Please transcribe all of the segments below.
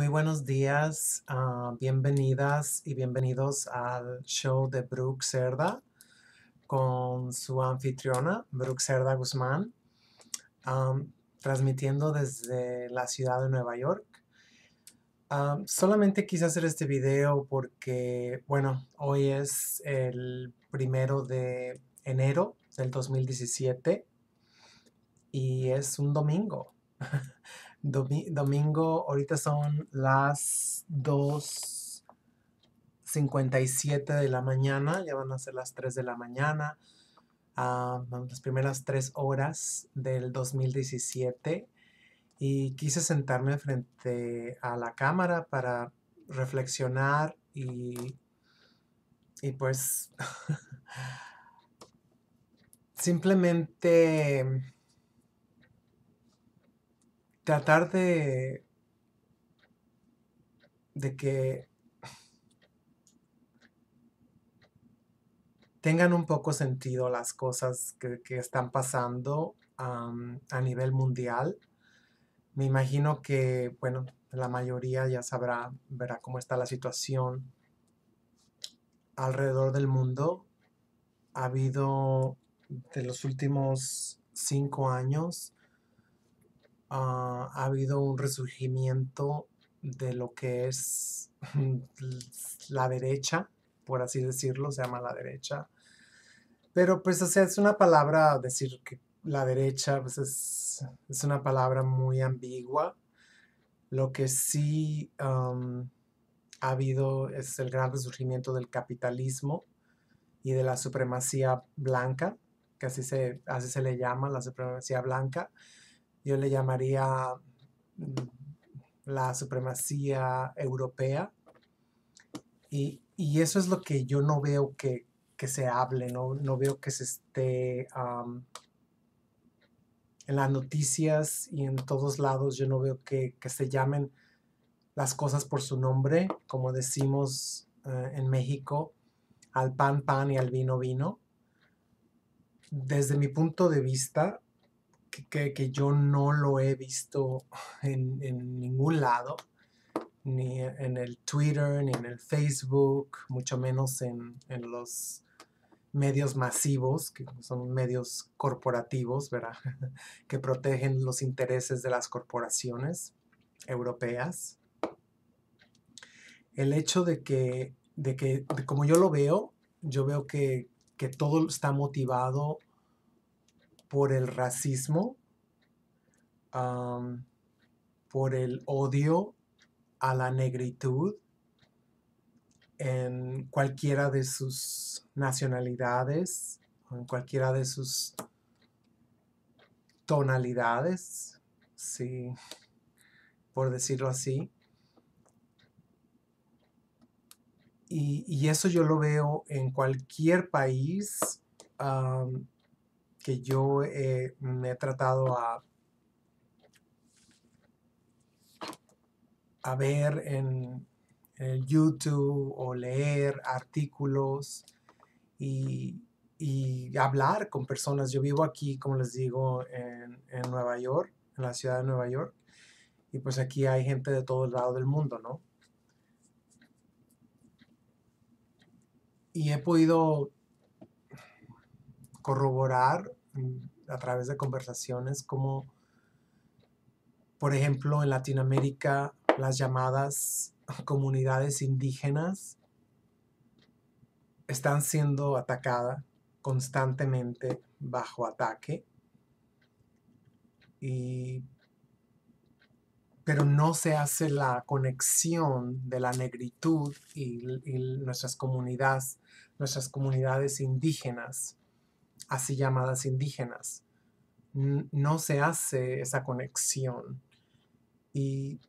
Muy buenos días, ah, bienvenidas y bienvenidos al show de Brooke Cerda con su anfitriona, Brooke Cerda Guzmán, transmitiendo desde la ciudad de Nueva York. solamente quise hacer este video porque, bueno, hoy es el primero de enero del 2017 y es un domingo. domingo, ahorita son las 2.57 de la mañana, ya van a ser las 3 de la mañana, ah, las primeras 3 horas del 2017 y quise sentarme frente a la cámara para reflexionar y, y pues simplemente tratar de que tengan un poco sentido las cosas que, están pasando a nivel mundial. Me imagino que, bueno, la mayoría ya sabrá, verá cómo está la situación alrededor del mundo. Ha habido de los últimos cinco años Ah, ha habido un resurgimiento de lo que es la derecha, por así decirlo, se llama la derecha. Pero pues, o sea, es una palabra, decir que la derecha, pues, es, una palabra muy ambigua. Lo que sí ha habido es el gran resurgimiento del capitalismo y de la supremacía blanca, que así se, así se le llama, la supremacía blanca yo le llamaría mm, la supremacía europea. Y, eso es lo que yo no veo que, se hable, no, no, veo que se esté en las noticias y en todos lados, yo no veo que, se llamen las cosas por su nombre, como decimos eh, en México, al pan pan y al vino vino. Desde mi punto de vista, que, yo no lo he visto en, ningún lado, ni en el Twitter, ni en el Facebook, mucho menos en, los medios masivos, que son medios corporativos, ¿verdad? que protegen los intereses de las corporaciones europeas. El hecho de que, de que como yo lo veo, yo veo que, que todo está motivado por el racismo, por el odio a la negritud en cualquiera de sus nacionalidades, en cualquiera de sus tonalidades, sí, por decirlo así. Y, eso yo lo veo en cualquier país yo eh, me he tratado a, a ver en, YouTube o leer artículos y, hablar con personas. Yo vivo aquí, como les digo, en, en Nueva York, en la ciudad de Nueva York, y pues aquí hay gente de todo el lado del mundo, ¿no? Y he podido corroborar a través de conversaciones, como por ejemplo en Latinoamérica las llamadas comunidades indígenas están siendo atacadas constantemente bajo ataque pero no se hace la conexión de la negritud y, y nuestras comunidades nuestras comunidades indígenas así llamadas indígenas. No se hace esa conexión. Y,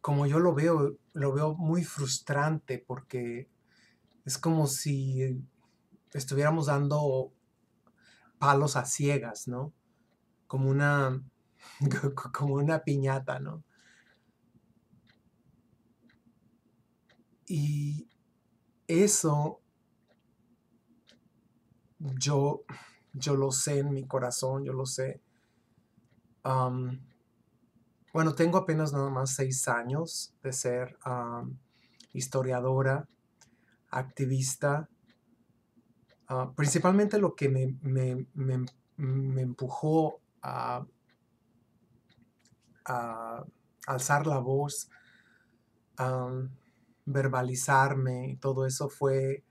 como yo lo veo, lo veo muy frustrante porque es como si estuviéramos dando palos a ciegas, ¿no? Como una, como una piñata, ¿no? Y eso yo, yo lo sé en mi corazón, yo lo sé. bueno, tengo apenas nada más seis años de ser historiadora, activista. Ah, principalmente lo que me, empujó a, alzar la voz, verbalizarme y todo eso fue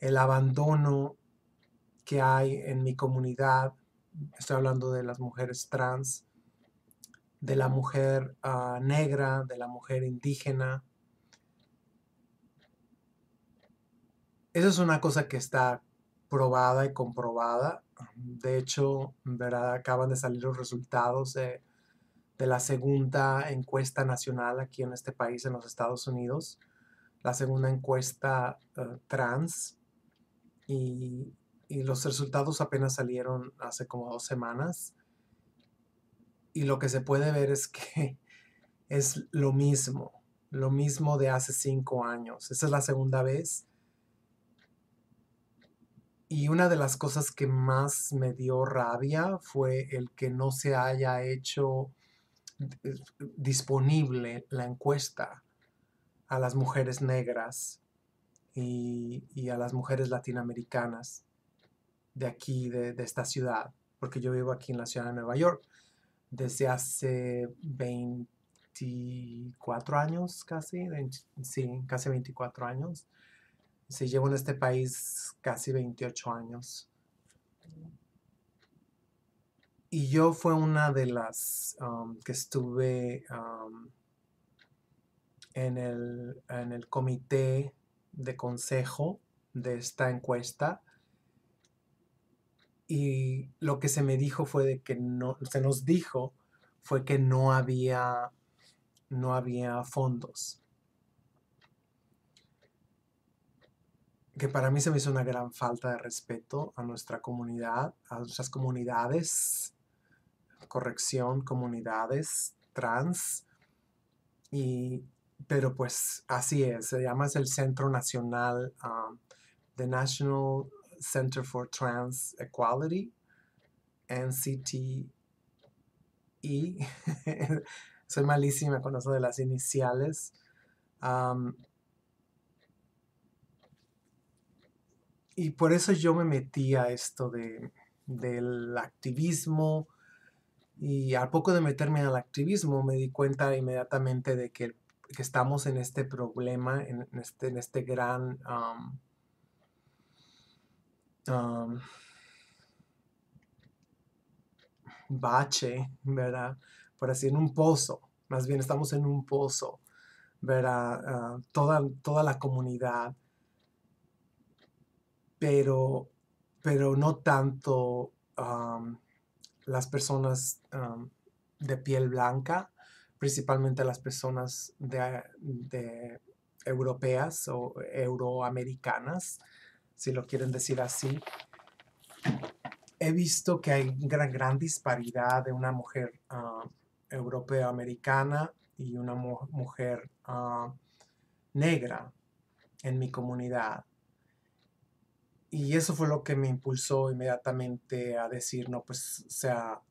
el abandono que hay en mi comunidad, estoy hablando de las mujeres trans, de la mujer ah, negra, de la mujer indígena. Eso es una cosa que está probada y comprobada. De hecho, ¿verdad? acaban de salir los resultados de, la segunda encuesta nacional aquí en este país, en los Estados Unidos, la segunda encuesta ah, trans. Y y los resultados apenas salieron hace como dos semanas. Y lo que se puede ver es que es lo mismo, lo mismo de hace cinco años. Esa es la segunda vez. Y una de las cosas que más me dio rabia fue el que no se haya hecho eh, disponible la encuesta a las mujeres negras y, y a las mujeres latinoamericanas de aquí, de, esta ciudad, porque yo vivo aquí en la ciudad de Nueva York desde hace 24 años casi, sí, casi 24 años. Se llevo en este país casi 28 años. Y yo fue una de las um, que estuve um, en, el, en el comité de consejo de esta encuesta y lo que se me dijo fue de que no, se nos dijo fue que no había, no había fondos. Que para mí se me hizo una gran falta de respeto a nuestra comunidad, a nuestras comunidades, corrección, comunidades trans. Y, pero pues así es, se llama el Centro Nacional, ah, de National Center for Trans Equality, NCTE. Soy malísima con eso de las iniciales. y por eso yo me metí a esto de, del activismo. Y al poco de meterme al activismo me di cuenta inmediatamente de que, estamos en este problema, en este, en este gran Um, bache, ¿verdad? Por así, en un pozo, más bien estamos en un pozo, ¿verdad? Ah, toda, la comunidad, pero, pero no tanto um, las personas um, de piel blanca, principalmente las personas de europeas o euroamericanas, si lo quieren decir así, he visto que hay gran, gran disparidad de una mujer ah, europeo-americana y una mujer ah, negra en mi comunidad. Y eso fue lo que me impulsó inmediatamente a decir, no, pues, o sea,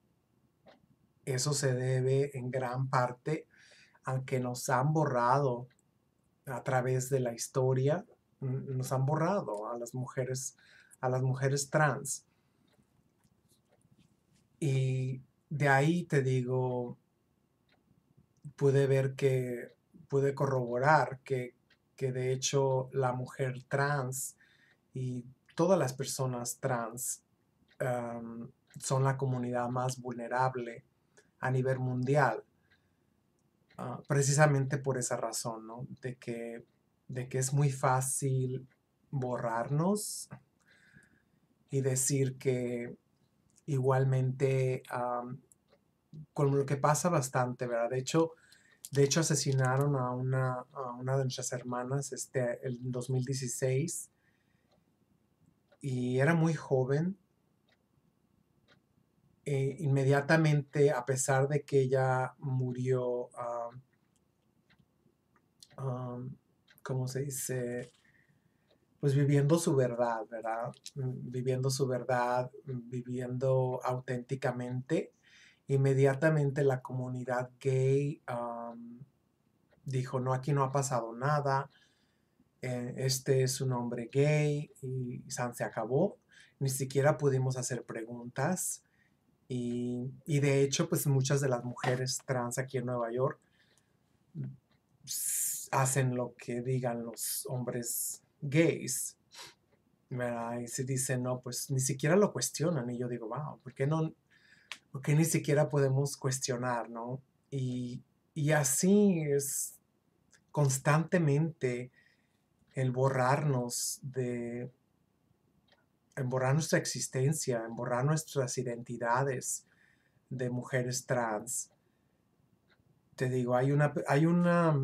eso se debe en gran parte a que nos han borrado a través de la historia Mm, nos han borrado a las mujeres, a las mujeres trans. Y de ahí te digo, pude ver que, pude corroborar que, de hecho la mujer trans y todas las personas trans son la comunidad más vulnerable a nivel mundial, ah, precisamente por esa razón, ¿no? De que de que es muy fácil borrarnos y decir que igualmente con lo que pasa bastante, ¿verdad? De hecho, de hecho asesinaron a una, a una de nuestras hermanas este, en 2016 y era muy joven. Eh, inmediatamente, a pesar de que ella murió, como se dice, pues viviendo su verdad, ¿verdad? Mm, viviendo su verdad, mm, viviendo auténticamente. Inmediatamente la comunidad gay dijo, no, aquí no ha pasado nada, eh, este es un hombre gay y San se acabó. Ni siquiera pudimos hacer preguntas. Y, y de hecho, pues muchas de las mujeres trans aquí en Nueva York hacen lo que digan los hombres gays. Y si dicen no, pues ni siquiera lo cuestionan. Y yo digo, wow, ¿por qué no? Porque ni siquiera podemos cuestionar, ¿no? Y, y así es constantemente el borrarnos de en borrar nuestra existencia, en borrar nuestras identidades de mujeres trans. Te digo, hay una, hay una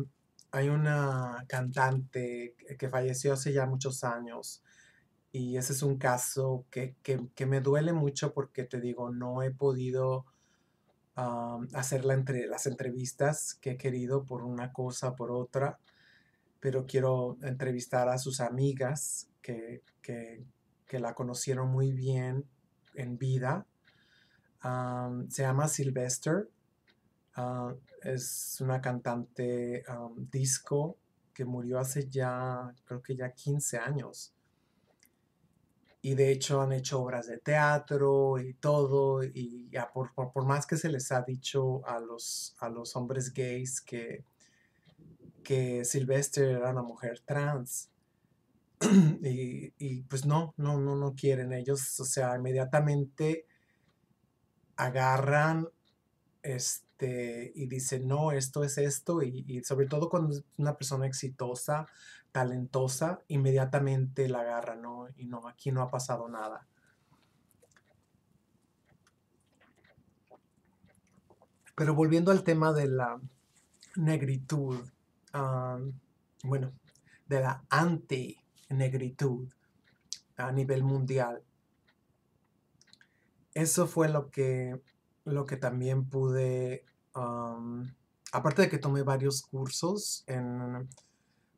hay una cantante que falleció hace ya muchos años y ese es un caso que, me duele mucho porque te digo, no he podido hacer entre, las entrevistas que he querido por una cosa, por otra, pero quiero entrevistar a sus amigas que, que, la conocieron muy bien en vida. se llama Sylvester Ah, es una cantante ah, disco que murió hace ya, creo que ya 15 años. Y de hecho han hecho obras de teatro y todo, y ya por, más que se les ha dicho a los, a los hombres gays que, que Sylvester era una mujer trans, y, pues no, no, no, no quieren ellos, o sea, inmediatamente agarran este, y dice, no, esto es esto, y, sobre todo cuando es una persona exitosa, talentosa, inmediatamente la agarra, ¿no? Y no, aquí no ha pasado nada. Pero volviendo al tema de la negritud, bueno, de la anti-negritud a nivel mundial, eso fue lo que lo que también pude, aparte de que tomé varios cursos, en,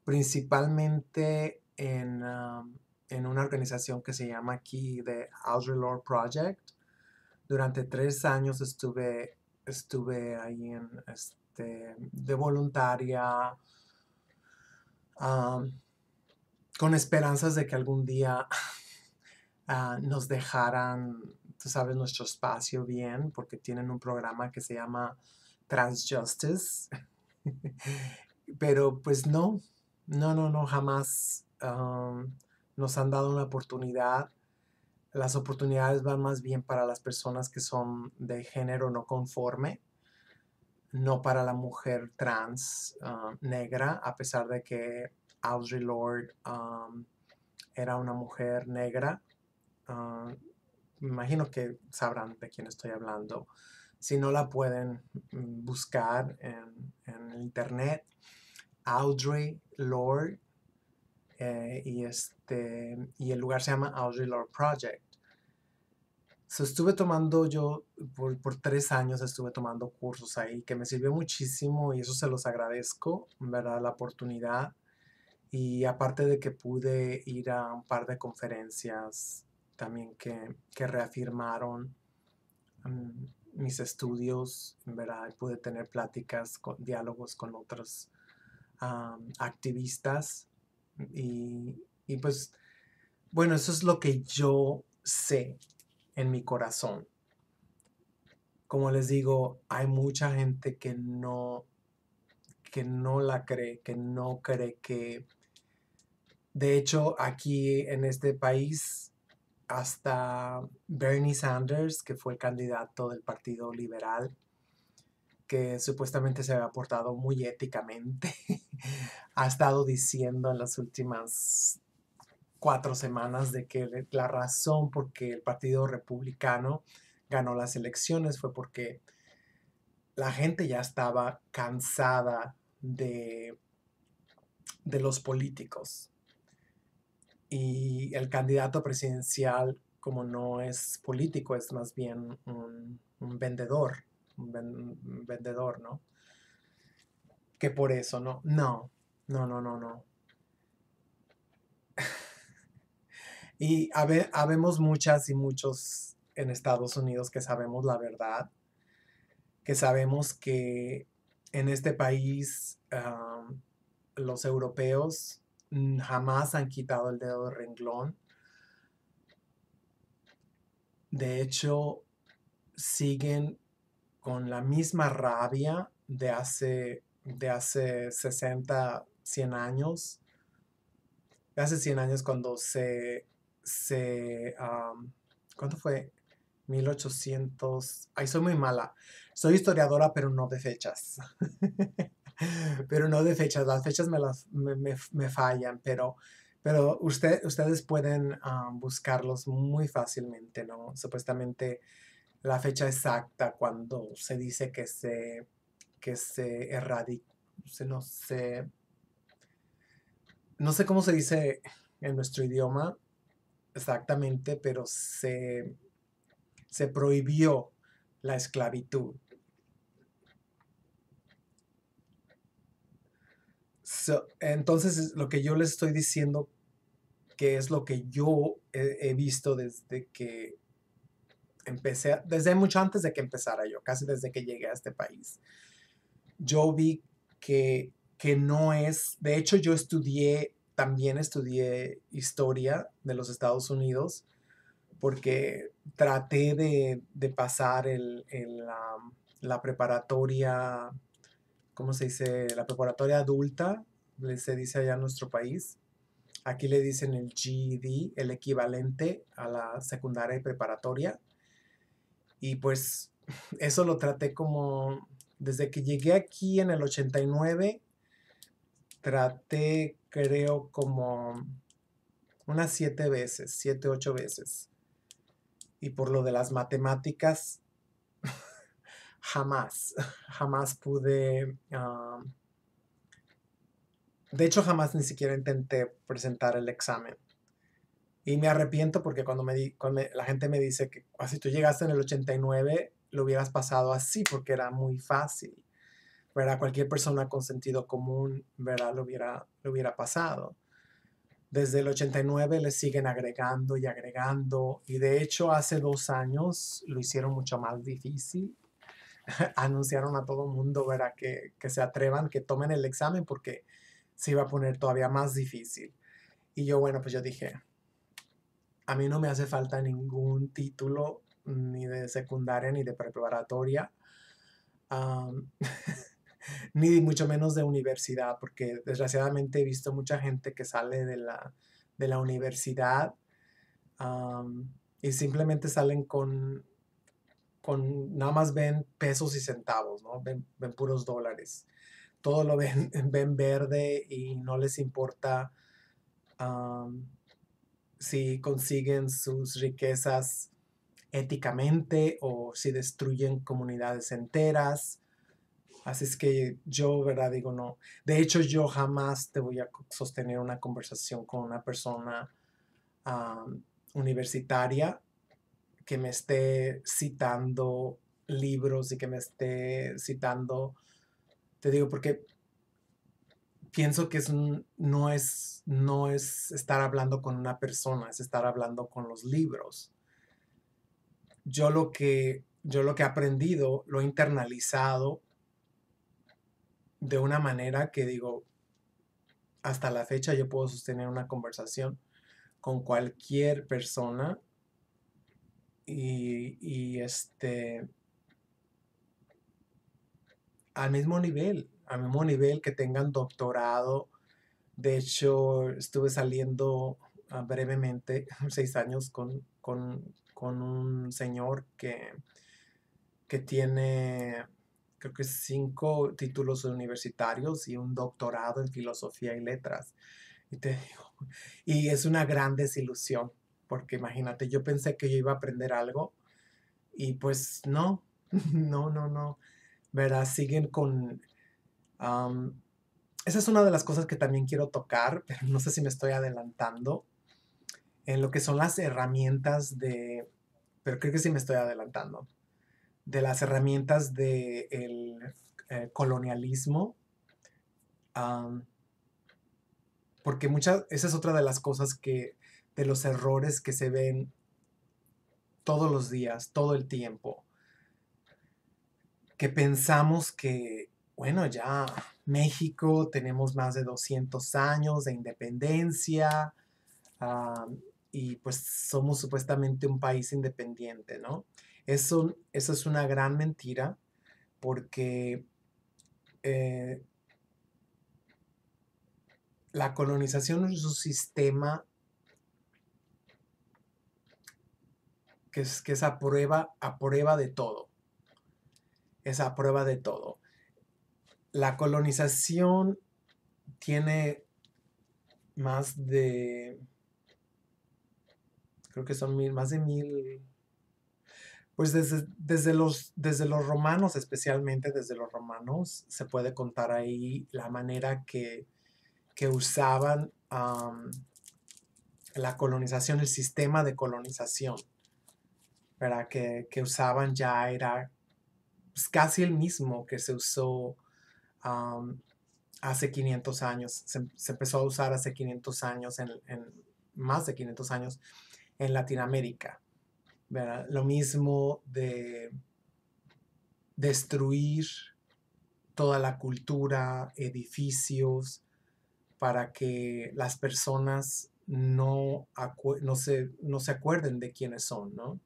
principalmente en, una organización que se llama aquí The Audre Lore Project. Durante tres años estuve, estuve ahí este, de voluntaria. con esperanzas de que algún día ah, nos dejaran tú sabes, nuestro espacio bien, porque tienen un programa que se llama Trans Justice. Pero pues no, no, no, no, jamás nos han dado una oportunidad. Las oportunidades van más bien para las personas que son de género no conforme, no para la mujer trans negra, a pesar de que Audre Lord era una mujer negra me imagino que sabrán de quién estoy hablando. Si no la pueden mm, buscar en, en internet, Audrey Lord, eh, y, este, y el lugar se llama Audrey Lord Project. se estuve tomando yo, por, por, tres años estuve tomando cursos ahí, que me sirvió muchísimo y eso se los agradezco, ¿verdad? La oportunidad. Y aparte de que pude ir a un par de conferencias también que, reafirmaron mm, mis estudios, ¿verdad? Pude tener pláticas, diálogos con otros activistas y, y pues, bueno, eso es lo que yo sé en mi corazón. Como les digo, hay mucha gente que no, que no la cree, que no cree que... De hecho, aquí en este país hasta Bernie Sanders, que fue el candidato del Partido Liberal, que supuestamente se había portado muy éticamente, ha estado diciendo en las últimas cuatro semanas de que la razón por qué el Partido Republicano ganó las elecciones fue porque la gente ya estaba cansada de, de los políticos, y el candidato presidencial, como no es político, es más bien un, vendedor, un, vendedor, ¿no? Que por eso, ¿no? No, no, no, no, no. y habemos muchas y muchos en Estados Unidos que sabemos la verdad, que sabemos que en este país los europeos Mm, jamás han quitado el dedo de renglón. De hecho, siguen con la misma rabia de hace, de hace 60, 100 años. hace 100 años cuando se... se ¿Cuánto fue? 1800. Ay, soy muy mala. Soy historiadora, pero no de fechas. pero no de fechas, las fechas me, me, fallan, pero, pero ustedes pueden ah, buscarlos muy fácilmente, ¿no? Supuestamente la fecha exacta cuando se dice que se, que se erradicó, no sé, no sé cómo se dice en nuestro idioma exactamente, pero se prohibió la esclavitud. entonces, lo que yo les estoy diciendo, que es lo que yo he, visto desde que empecé, desde mucho antes de que empezara yo, casi desde que llegué a este país, yo vi que, que no es, de hecho yo estudié, también estudié historia de los Estados Unidos, porque traté de, pasar el, la preparatoria ¿cómo se dice? La preparatoria adulta, se dice allá en nuestro país. Aquí le dicen el GED, el equivalente a la secundaria y preparatoria. Y pues eso lo traté como, desde que llegué aquí en el 89, traté creo como unas siete veces, siete, ocho veces. Y por lo de las matemáticas, jamás, jamás pude... Ah, de hecho, jamás ni siquiera intenté presentar el examen. Y me arrepiento porque cuando, me la gente me dice que ah, si tú llegaste en el 89, lo hubieras pasado así porque era muy fácil. ¿verdad? Cualquier persona con sentido común ¿verdad? Lo, hubiera, lo hubiera pasado. Desde el 89 le siguen agregando y agregando. Y de hecho hace dos años lo hicieron mucho más difícil anunciaron a todo mundo, ¿verdad? Que, que se atrevan, que tomen el examen porque se iba a poner todavía más difícil. Y yo, bueno, pues yo dije, a mí no me hace falta ningún título ni de secundaria ni de preparatoria, ni mucho menos de universidad, porque desgraciadamente he visto mucha gente que sale de la, de la universidad y simplemente salen con nada más ven pesos y centavos, ¿no? Ven, puros dólares. Todo lo ven, ven verde y no les importa si consiguen sus riquezas éticamente o si destruyen comunidades enteras. Así es que yo, ¿verdad? Digo, no. De hecho, yo jamás te voy a sostener una conversación con una persona universitaria que me esté citando libros y que me esté citando, te digo, porque pienso que es no, es, no es estar hablando con una persona, es estar hablando con los libros. Yo lo que, yo lo que he aprendido, lo he internalizado de una manera que digo, hasta la fecha yo puedo sostener una conversación con cualquier persona y, este al mismo nivel, al mismo nivel que tengan doctorado. De hecho, estuve saliendo ah, brevemente, seis años, con, con, con un señor que, que, tiene, creo que cinco títulos universitarios y un doctorado en filosofía y letras. Y, te digo, y es una gran desilusión porque imagínate, yo pensé que yo iba a aprender algo y pues no, no, no, no, ¿verdad? Siguen con... esa es una de las cosas que también quiero tocar, pero no sé si me estoy adelantando en lo que son las herramientas de, pero creo que sí me estoy adelantando, de las herramientas del eh, colonialismo, porque muchas, esa es otra de las cosas que de los errores que se ven todos los días, todo el tiempo, que pensamos que, bueno, ya México tenemos más de 200 años de independencia ah, y pues somos supuestamente un país independiente, ¿no? Eso, eso es una gran mentira porque eh, la colonización es un sistema que es, que a, prueba, de todo. Es prueba de todo. La colonización tiene más de, creo que son mil, más de mil, pues desde, los, desde los romanos, especialmente desde los romanos, se puede contar ahí la manera que, usaban la colonización, el sistema de colonización. ¿verdad? Que, usaban ya era pues, casi el mismo que se usó hace 500 años, se, empezó a usar hace 500 años, en, más de 500 años en Latinoamérica. Lo mismo de destruir toda la cultura, edificios, para que las personas no, se, no se acuerden de quiénes son, ¿no?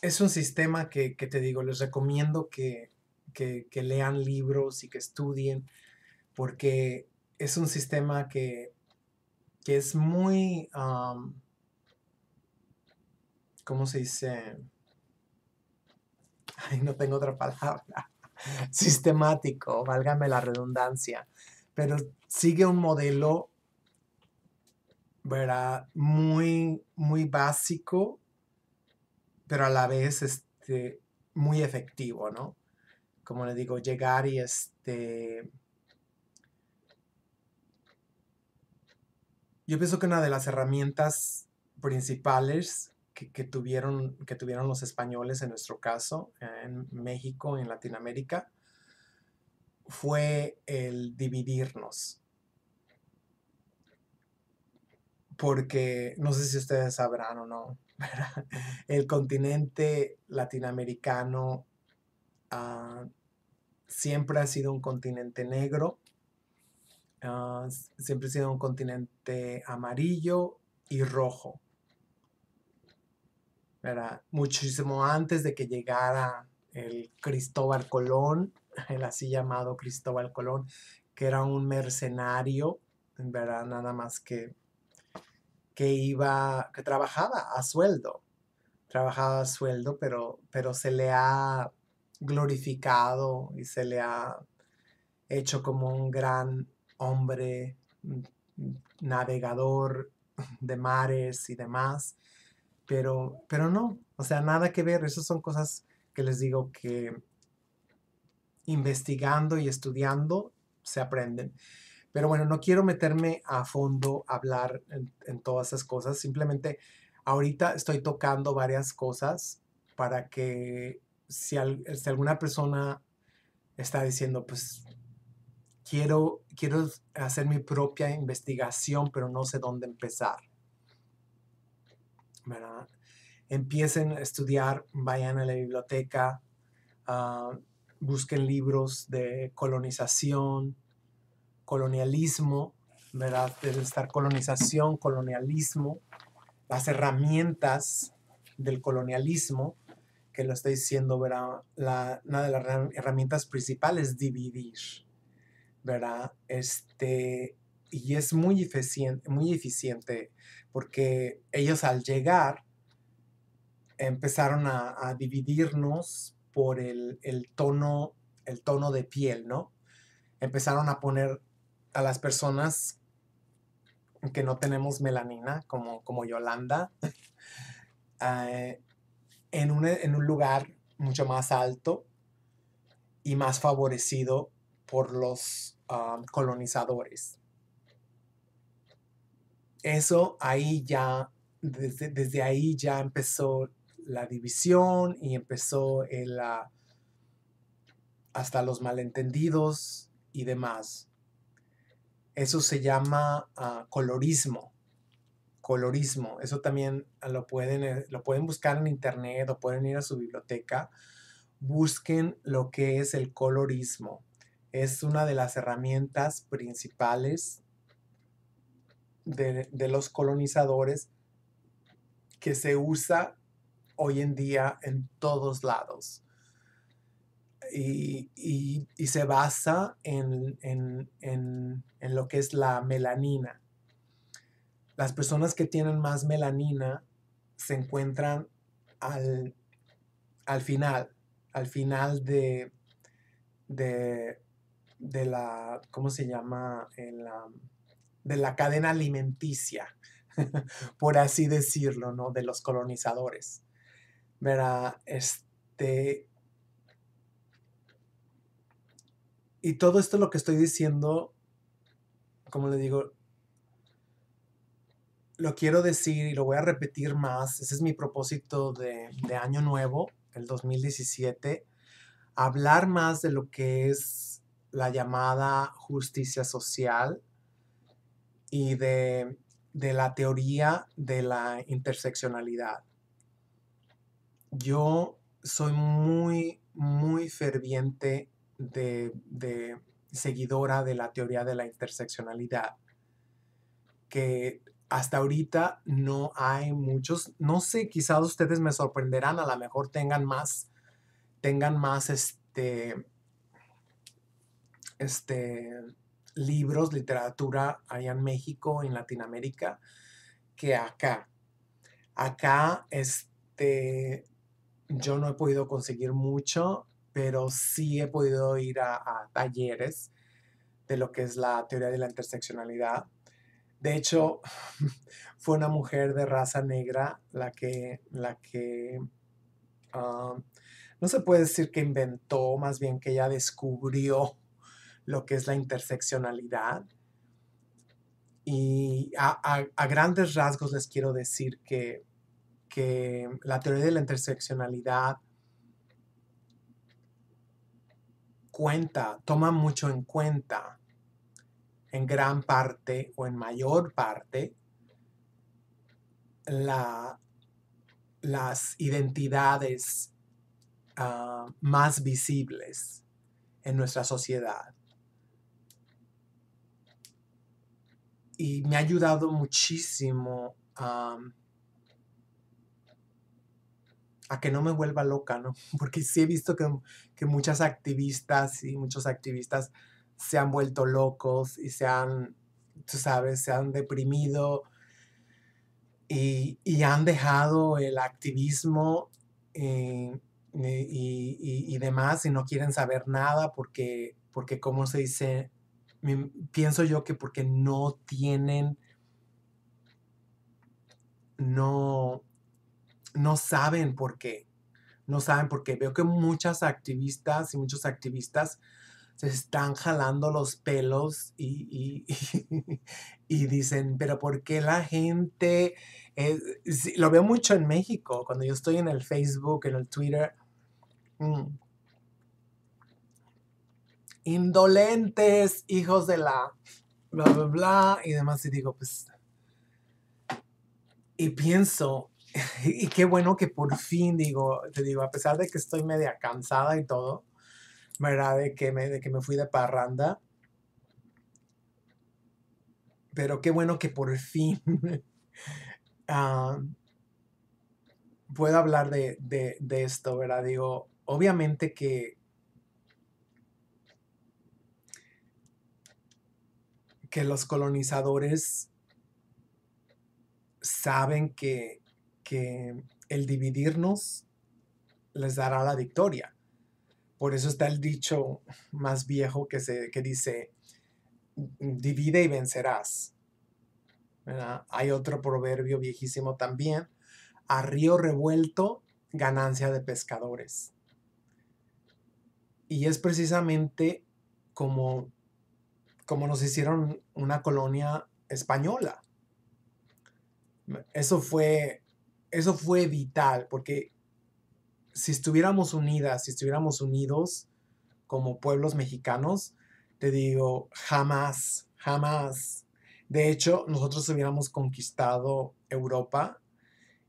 es un sistema que, que te digo, les recomiendo que, lean libros y que estudien, porque es un sistema que, es muy, ¿cómo se dice? Ay, no tengo otra palabra, sistemático, válgame la redundancia, pero sigue un modelo, ¿verdad? Muy, muy básico pero a la vez este, muy efectivo, ¿no? Como le digo, llegar y este... Yo pienso que una de las herramientas principales que, que tuvieron, que tuvieron los españoles en nuestro caso, en México, en Latinoamérica, fue el dividirnos. Porque no sé si ustedes sabrán o no, el continente latinoamericano ah, siempre ha sido un continente negro, ah, siempre ha sido un continente amarillo y rojo. Muchísimo antes de que llegara el Cristóbal Colón, el así llamado Cristóbal Colón, que era un mercenario, ¿verdad? Nada más que que iba, que trabajaba a sueldo, trabajaba a sueldo, pero, pero se le ha glorificado y se le ha hecho como un gran hombre, mm, mm, navegador de mares y demás, pero, pero no, o sea, nada que ver, esas son cosas que les digo que investigando y estudiando se aprenden. Pero bueno, no quiero meterme a fondo a hablar en, todas esas cosas. Simplemente ahorita estoy tocando varias cosas para que si, alguna persona está diciendo, pues quiero, quiero hacer mi propia investigación, pero no sé dónde empezar. Empiecen a estudiar, vayan a la biblioteca, ah, busquen libros de colonización, colonialismo, ¿verdad? Debe estar colonización, colonialismo, las herramientas del colonialismo, que lo está diciendo, ¿verdad? una de las herramientas principales dividir, ¿verdad? Este, y es muy eficiente, muy eficiente porque ellos al llegar empezaron a, dividirnos por el, tono, el tono de piel, ¿no? Empezaron a poner a las personas que no tenemos melanina, como, como Yolanda, eh, en, un, lugar mucho más alto y más favorecido por los um, colonizadores. Eso ahí ya, desde, ahí ya empezó la división y empezó ah, hasta los malentendidos y demás. Eso se llama ah, colorismo. Colorismo. Eso también ah, lo pueden, eh, lo pueden buscar en internet o pueden ir a su biblioteca. Busquen lo que es el colorismo. Es una de las herramientas principales de los colonizadores que se usa hoy en día en todos lados y, se basa en, lo que es la melanina. Las personas que tienen más melanina se encuentran al, final, al final de, de, la, ¿cómo se llama? de la cadena alimenticia, por así decirlo, ¿no? De los colonizadores. Verá, este, Y todo esto lo que estoy diciendo, como le digo, lo quiero decir y lo voy a repetir más. Ese es mi propósito de, año nuevo, el 2017. Hablar más de lo que es la llamada justicia social y de, de la teoría de la interseccionalidad. Yo soy muy, muy ferviente de, de seguidora de la teoría de la interseccionalidad, que hasta ahorita no hay muchos. No sé, quizás ustedes me sorprenderán, a lo mejor tengan más, tengan más este, este, libros, literatura allá en México, en Latinoamérica, que acá. Acá, este, yo no he podido conseguir mucho pero sí he podido ir a, talleres de lo que es la teoría de la interseccionalidad. De hecho, fue una mujer de raza negra la que, la que ah, no se puede decir que inventó, más bien que ella descubrió lo que es la interseccionalidad. Y a, grandes rasgos les quiero decir que, que la teoría de la interseccionalidad cuenta, toma mucho en cuenta, en gran parte o en mayor parte, la, las identidades ah, más visibles en nuestra sociedad. Y me ha ayudado muchísimo a a que no me vuelva loca, ¿no? Porque sí he visto que, muchas activistas y muchos activistas se han vuelto locos y se han, tú sabes, se han deprimido y, han dejado el activismo eh, eh, y, y, demás y no quieren saber nada porque, porque ¿cómo se dice? pienso yo que porque no tienen, no, no saben por qué. No saben por qué. Veo que muchas activistas y muchos activistas se están jalando los pelos y, y, dicen, pero ¿por qué la gente? lo veo mucho en México, cuando yo estoy en el Facebook, en el Twitter. Mm. Indolentes, hijos de la, bla, bla, bla, y demás. Y digo, pues, y pienso, y qué bueno que por fin digo, te digo, a pesar de que estoy media cansada y todo, ¿verdad? De que me, de que me fui de parranda. Pero qué bueno que por fin ah, puedo hablar de, de esto, ¿verdad? Digo, obviamente que que los colonizadores saben que que el dividirnos les dará la victoria. Por eso está el dicho más viejo que, se, que dice, divide y vencerás. Hay otro proverbio viejísimo también, a río revuelto, ganancia de pescadores. Y es precisamente como, como nos hicieron una colonia española. Eso fue eso fue vital, porque si estuviéramos unidas, si estuviéramos unidos como pueblos mexicanos, te digo, jamás, jamás. De hecho, nosotros hubiéramos conquistado Europa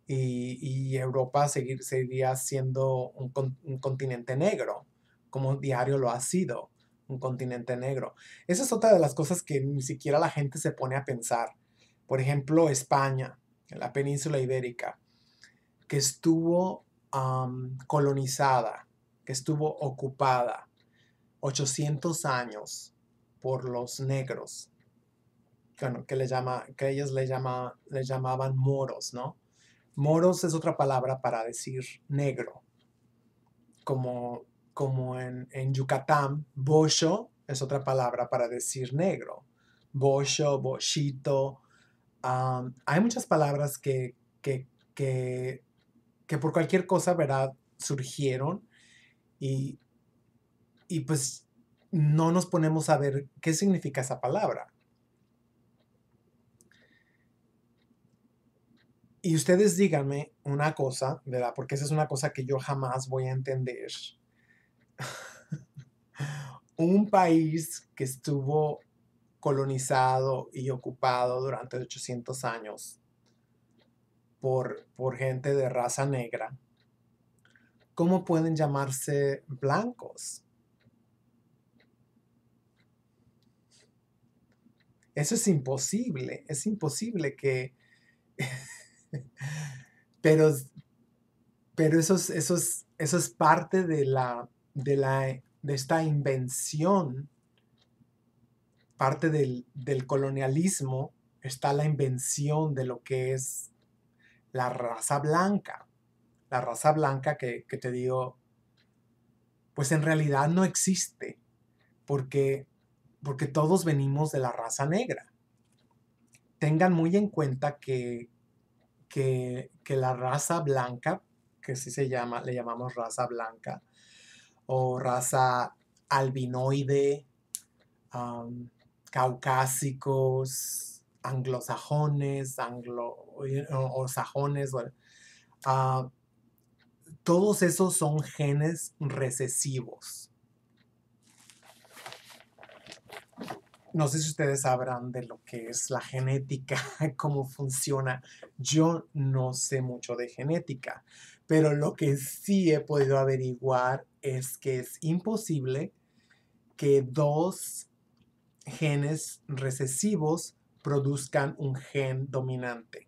y, Europa seguir, seguiría siendo un, un, continente negro, como diario lo ha sido, un continente negro. Esa es otra de las cosas que ni siquiera la gente se pone a pensar. Por ejemplo, España, la península ibérica que estuvo colonizada, que estuvo ocupada 800 años por los negros, bueno, que, le llama, que ellos le, le llamaban moros, ¿no? Moros es otra palabra para decir negro, como, como en, Yucatán, bocho es otra palabra para decir negro, Bocho, bochito. hay muchas palabras que, que que por cualquier cosa, ¿verdad? Surgieron y, y pues no nos ponemos a ver qué significa esa palabra. Y ustedes díganme una cosa, ¿verdad? Porque esa es una cosa que yo jamás voy a entender. Un país que estuvo colonizado y ocupado durante 800 años por, gente de raza negra, ¿cómo pueden llamarse blancos? Eso es imposible, es imposible que... pero, pero eso, es, parte de, la, de, la, de esta invención, parte del colonialismo, está la invención de lo que es la raza blanca. La raza blanca que, te digo, pues en realidad no existe, porque, porque todos venimos de la raza negra. Tengan muy en cuenta que, que, la raza blanca, que sí se llama, le llamamos raza blanca, o raza albinoide, caucásicos, anglosajones, anglo o, sajones, ah, todos esos son genes recesivos. No sé si ustedes sabrán de lo que es la genética, cómo funciona. Yo no sé mucho de genética, pero lo que sí he podido averiguar es que es imposible que dos genes recesivos produzcan un gen dominante.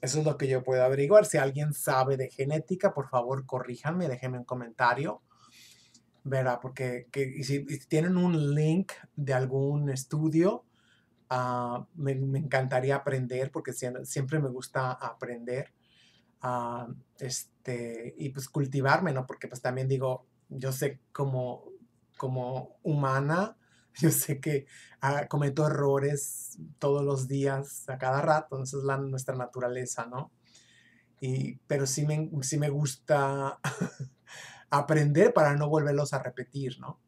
Eso es lo que yo puedo averiguar. Si alguien sabe de genética, por favor, corríjanme, déjenme un comentario. Verá, porque si, tienen un link de algún estudio, ah, me, encantaría aprender, porque siempre me gusta aprender. Ah, este, y pues cultivarme, ¿no? Porque pues también digo, yo sé como, como humana, yo sé que ah, cometo errores todos los días, a cada rato, esa es nuestra naturaleza, ¿no? Y, pero sí me, sí me gusta aprender para no volverlos a repetir, ¿no?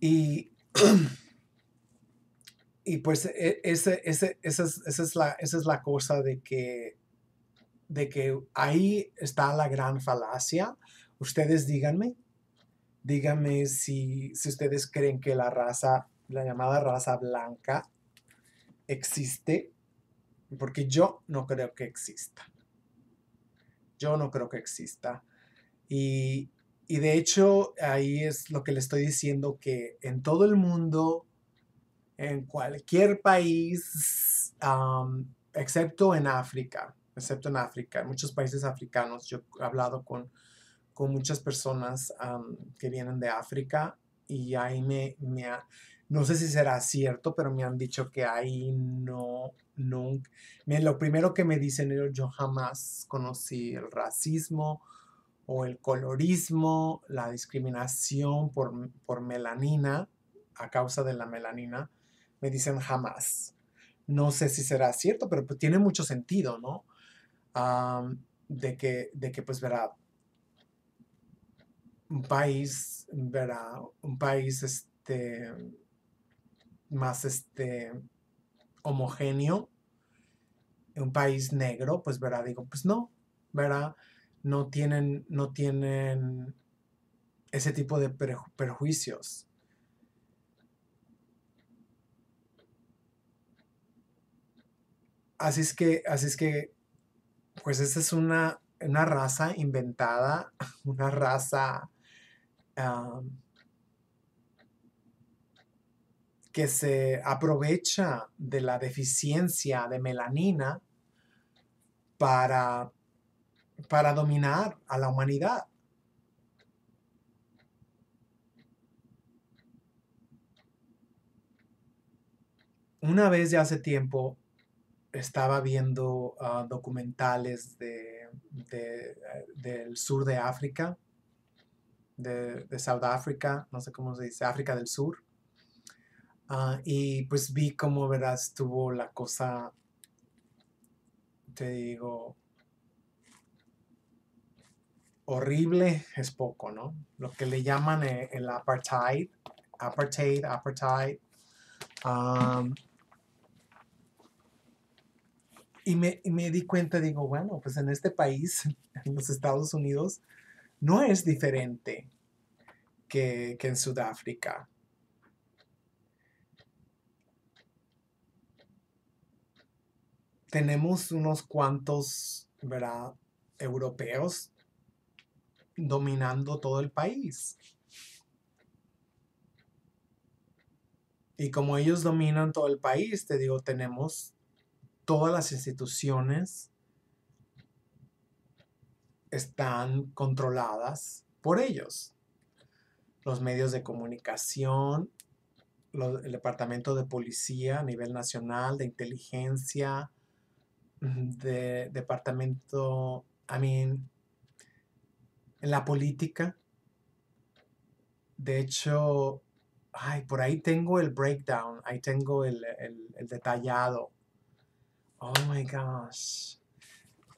Y, y pues e, ese, esa, es, esa, es la, esa es la cosa de que, de que ahí está la gran falacia. Ustedes díganme, dígame si, ustedes creen que la raza, la llamada raza blanca, existe, porque yo no creo que exista. Yo no creo que exista. Y, de hecho, ahí es lo que le estoy diciendo, que en todo el mundo, en cualquier país, excepto en África, excepto en África, en muchos países africanos, yo he hablado con con muchas personas que vienen de África y ahí me, me no sé si será cierto, pero me han dicho que ahí no, nunca, lo primero que me dicen ellos, yo jamás conocí el racismo o el colorismo, la discriminación por, por melanina, a causa de la melanina, me dicen jamás. No sé si será cierto, pero pues, tiene mucho sentido, ¿no? de que, de que pues, verá, un país, ¿verdad? Un país este, más este, homogéneo, un país negro, pues, verá, Digo, pues no, ¿verdad? No tienen, no tienen ese tipo de perjuicios. Así es que, así es que, pues esa es una, una raza inventada, una raza que se aprovecha de la deficiencia de melanina para, para dominar a la humanidad. Una vez ya hace tiempo estaba viendo ah, documentales eh, del sur de África de, de South Africa, no sé cómo se dice, África del Sur. Ah, y pues vi cómo, verás Estuvo la cosa, te digo, horrible es poco, ¿no? Lo que le llaman eh, el, apartheid, apartheid, apartheid. Ah, me, y me di cuenta, digo, bueno, pues en este país, en los Estados Unidos, no es diferente que, en Sudáfrica. Tenemos unos cuantos, ¿verdad? Europeos dominando todo el país. Y como ellos dominan todo el país, te digo, tenemos todas las instituciones están controladas por ellos. Los medios de comunicación, el Departamento de Policía a nivel nacional, de inteligencia, de Departamento, I mean, en la política. De hecho, ay, por ahí tengo el breakdown, ahí tengo el detallado. Oh my gosh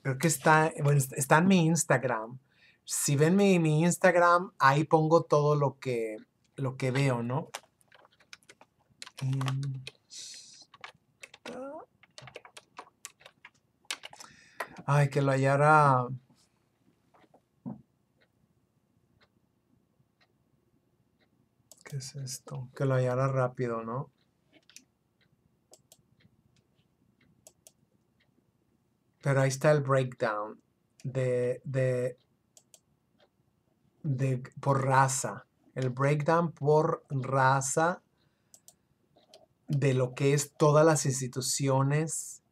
creo que está, bueno, está en mi Instagram. Si ven mi, Instagram, ahí pongo todo lo que, lo que veo, ¿no? Em, ah, ay, que lo hallara... ¿Qué es esto? Que lo hallara rápido, ¿no? Pero ahí está el breakdown de, por raza. El breakdown por raza de lo que es todas las instituciones.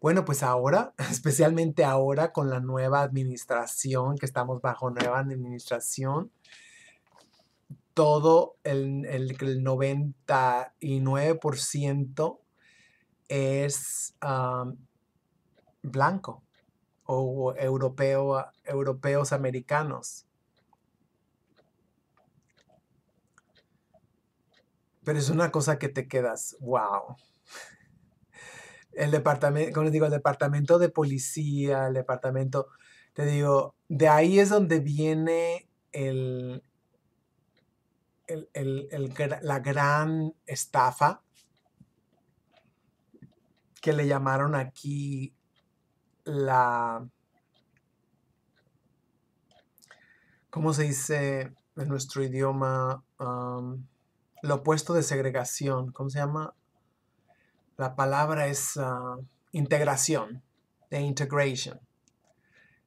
bueno, pues ahora, especialmente ahora con la nueva administración, que estamos bajo nueva administración, todo el, el, el 99% es blanco o europeo, europeos americanos. Pero es una cosa que te quedas, wow. El departamento, digo, el departamento de policía, el departamento, te digo, de ahí es donde viene la gran estafa que le llamaron aquí la, ¿cómo se dice en nuestro idioma? Um, lo opuesto de segregación, ¿cómo se llama? La palabra es ah, integración, de integration.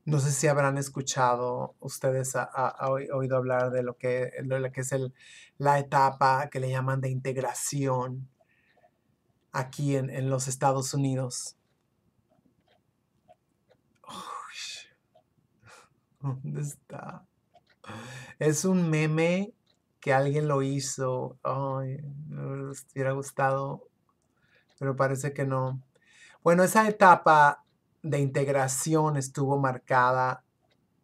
No sé si habrán escuchado ustedes, han oído hablar de lo que, lo que es la etapa que le llaman de integración aquí en, los Estados Unidos. ¿Dónde está? Es un meme que alguien lo hizo. Ay, me hubiera gustado, pero parece que no. Bueno, esa etapa de integración estuvo marcada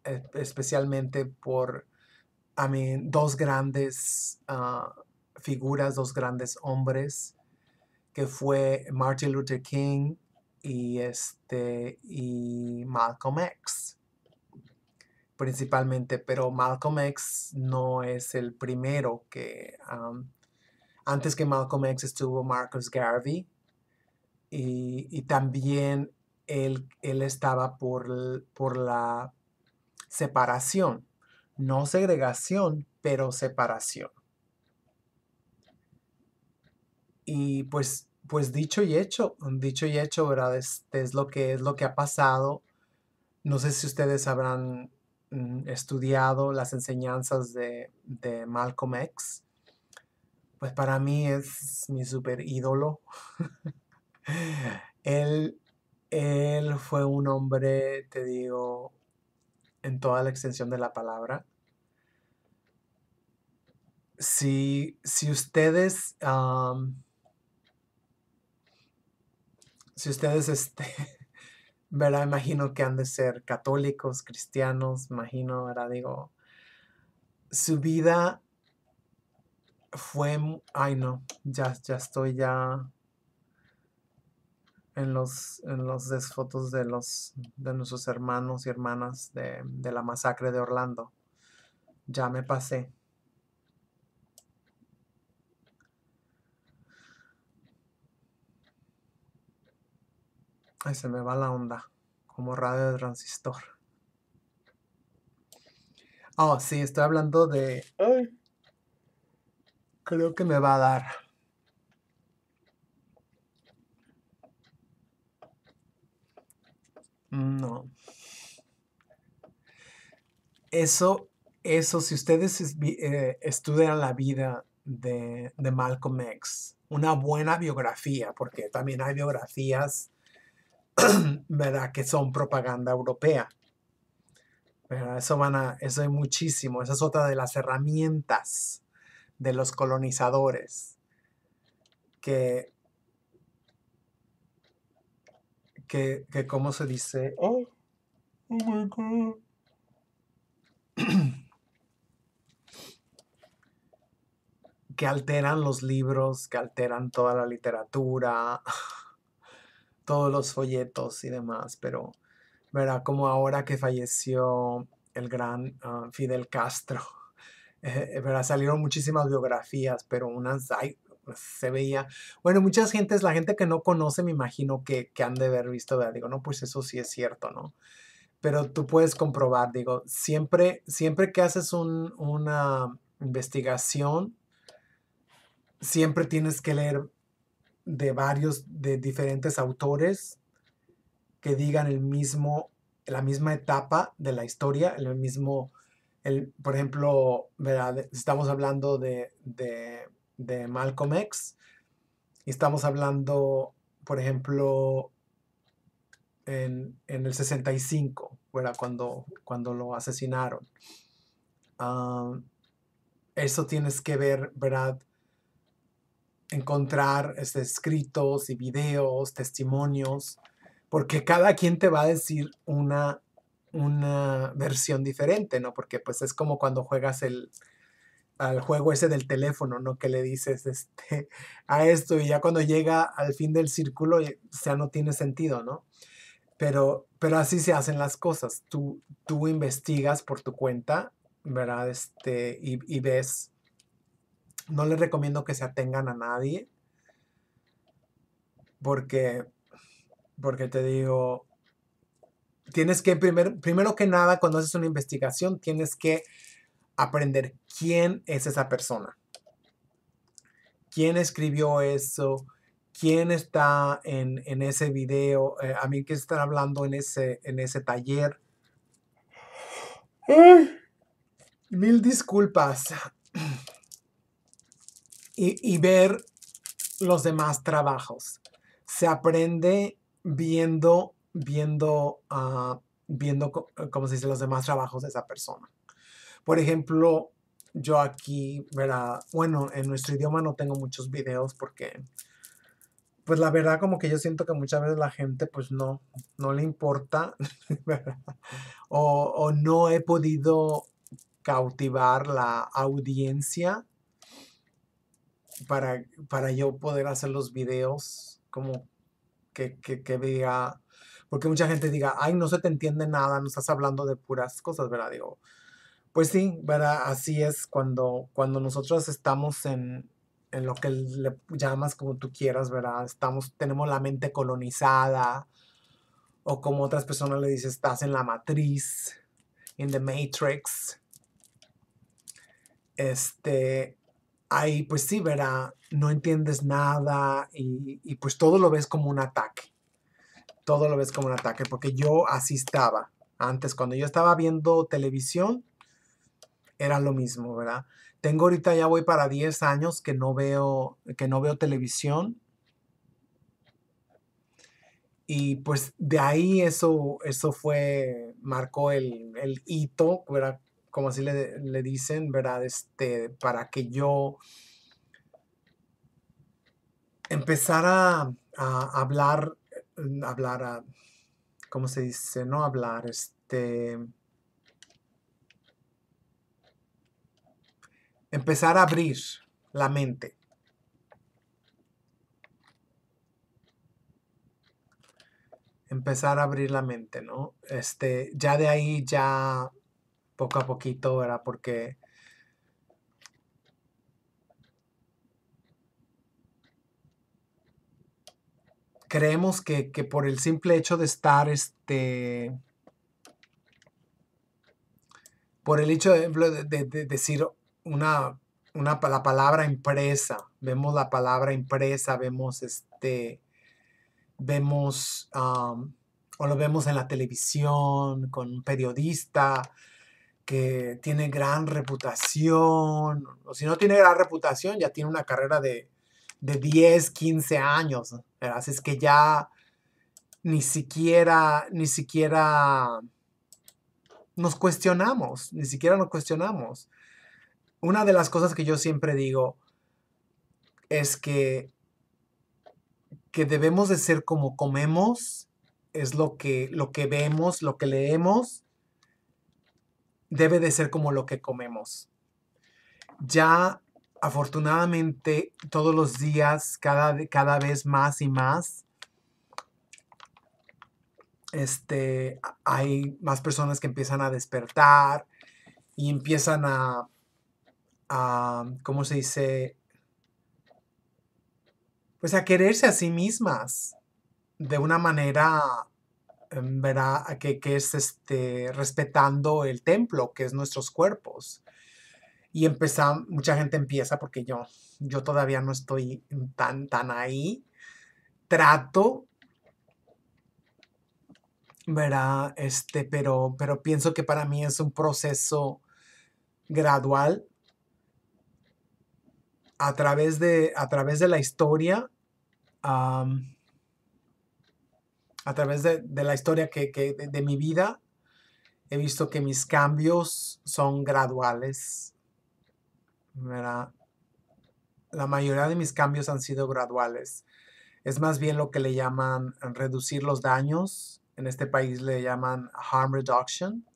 eh, especialmente por dos grandes ah, figuras, dos grandes hombres que fue Martin Luther King y, este, y Malcolm X, principalmente, pero Malcolm X no es el primero que... antes que Malcolm X estuvo Marcus Garvey y, también él, él estaba por, por la separación, no segregación, pero separación. Y pues, pues dicho y hecho, dicho y hecho, ¿verdad? Este es lo que es lo que ha pasado. No sé si ustedes habrán mm, estudiado las enseñanzas de, de Malcolm X. Pues para mí es mi super ídolo. él, él fue un hombre, te digo, en toda la extensión de la palabra. Si, si ustedes si ustedes, este, ¿verdad? Imagino que han de ser católicos, cristianos, imagino, verá, Digo, su vida fue, ay no, ya, ya estoy ya en los, en los desfotos de, los, de nuestros hermanos y hermanas de la masacre de Orlando. Ya me pasé. Ay, se me va la onda, como radio de transistor. Oh, sí, estoy hablando de... Creo que me va a dar. No. Eso, eso, si ustedes eh, estudian la vida de, de Malcolm X, una buena biografía, porque también hay biografías ¿verdad? Que son propaganda europea. Eso, van a, eso es muchísimo. Esa es otra de las herramientas de los colonizadores. Que, que, que ¿cómo se dice? Oh, oh my God. que alteran los libros, que alteran toda la literatura todos los folletos y demás, pero verá como ahora que falleció el gran ah, Fidel Castro, eh, salieron muchísimas biografías, pero unas, ay, pues, se veía, bueno, muchas gentes, la gente que no conoce, me imagino que, han de haber visto, ¿verdad? digo, no, pues eso sí es cierto, ¿no? Pero tú puedes comprobar, digo, siempre, siempre que haces una investigación, siempre tienes que leer de varios, de diferentes autores que digan el mismo, la misma etapa de la historia, el mismo, el, por ejemplo, estamos hablando de, de, de Malcolm X, y estamos hablando, por ejemplo, en, en el 65, Cuando, cuando lo asesinaron. Ah, eso tienes que ver, ¿verdad? encontrar este, escritos y videos, testimonios, porque cada quien te va a decir una, una versión diferente, ¿no? Porque pues es como cuando juegas el, al juego ese del teléfono, ¿no? Que le dices este, a esto y ya cuando llega al fin del círculo eh, ya no tiene sentido, ¿no? Pero, pero así se hacen las cosas. Tú, tú investigas por tu cuenta, ¿verdad? Este, y ves no les recomiendo que se atengan a nadie. Porque, porque te digo, tienes que, primer, primero que nada, cuando haces una investigación, tienes que aprender quién es esa persona. ¿Quién escribió eso? ¿Quién está en, ese video? Eh, ¿A mí qué están hablando en ese, en ese taller? ¡Ah! Mil disculpas y, ver los demás trabajos. Se aprende viendo, viendo, ah, viendo, como eh, se dice, los demás trabajos de esa persona. Por ejemplo, yo aquí, ¿verdad? Bueno, en nuestro idioma no tengo muchos videos porque, pues la verdad, como que yo siento que muchas veces la gente, pues no, no le importa, O, o no he podido cautivar la audiencia para, para yo poder hacer los videos, como que, que, que diga, porque mucha gente diga, ay, no se te entiende nada, no estás hablando de puras cosas, ¿verdad? Digo, pues sí, ¿verdad? Así es cuando, cuando nosotros estamos en, en lo que le llamas como tú quieras, ¿verdad? Estamos, tenemos la mente colonizada, o como otras personas le dicen, estás en la matriz, en the matrix. Este, ahí pues sí, verá, no entiendes nada y, pues todo lo ves como un ataque. Todo lo ves como un ataque, porque yo así estaba. Antes, cuando yo estaba viendo televisión, era lo mismo, ¿verdad? Tengo ahorita ya voy para 10 años que no veo, que no veo televisión. Y pues de ahí eso, eso fue, marcó el, el hito, ¿verdad? como así le, dicen, ¿verdad? Este, para que yo empezara a hablar, mm, hablar a, ¿cómo se dice? No hablar, este... Empezar a abrir la mente. Empezar a abrir la mente, ¿no? Este, ya de ahí ya poco a poquito, ¿verdad? Porque creemos que, por el simple hecho de estar, este, por el hecho, de, decir una, una, la palabra impresa, vemos la palabra impresa, vemos este, vemos, o lo vemos en la televisión con un periodista, que tiene gran reputación, o si no tiene gran reputación, ya tiene una carrera de, de 10, 15 años, Así es que ya ni siquiera, ni siquiera nos cuestionamos, ni siquiera nos cuestionamos. Una de las cosas que yo siempre digo es que, que debemos de ser como comemos, es lo que, lo que vemos, lo que leemos, debe de ser como lo que comemos. Ya afortunadamente todos los días, cada, cada vez más y más, este, hay más personas que empiezan a despertar y empiezan a, a ¿cómo se dice? Pues a quererse a sí mismas de una manera Verá, Que, que, es este, respetando el templo, que es nuestros cuerpos. Y empezar, mucha gente empieza porque yo, yo todavía no estoy tan, tan ahí. Trato, verá, Este, pero, pero pienso que para mí es un proceso gradual a través de, a través de la historia a través de, de la historia que, que de, mi vida, he visto que mis cambios son graduales. La mayoría de mis cambios han sido graduales. Es más bien lo que le llaman reducir los daños. En este país le llaman harm reduction.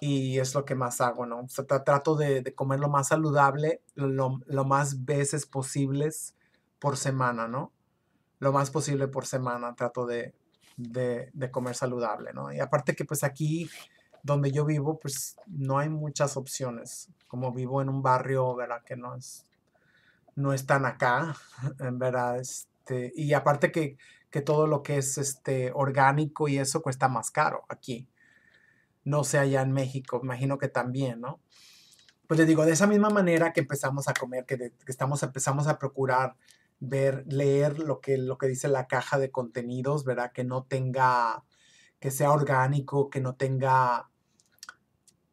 Y es lo que más hago, ¿no? O sea, trato de, de, comer lo más saludable, lo, lo más veces posibles por semana, ¿no? lo más posible por semana trato de, comer saludable, ¿no? Y aparte que pues aquí donde yo vivo, pues no hay muchas opciones. Como vivo en un barrio, ¿verdad? Que no es, no están acá, ¿verdad? Este, y aparte que, que todo lo que es este, orgánico y eso cuesta más caro aquí. No sé allá en México, imagino que también, ¿no? Pues le digo, de esa misma manera que empezamos a comer, que, estamos, empezamos a procurar ver, leer lo que, lo que dice la caja de contenidos, ¿verdad? Que no tenga, que sea orgánico, que no tenga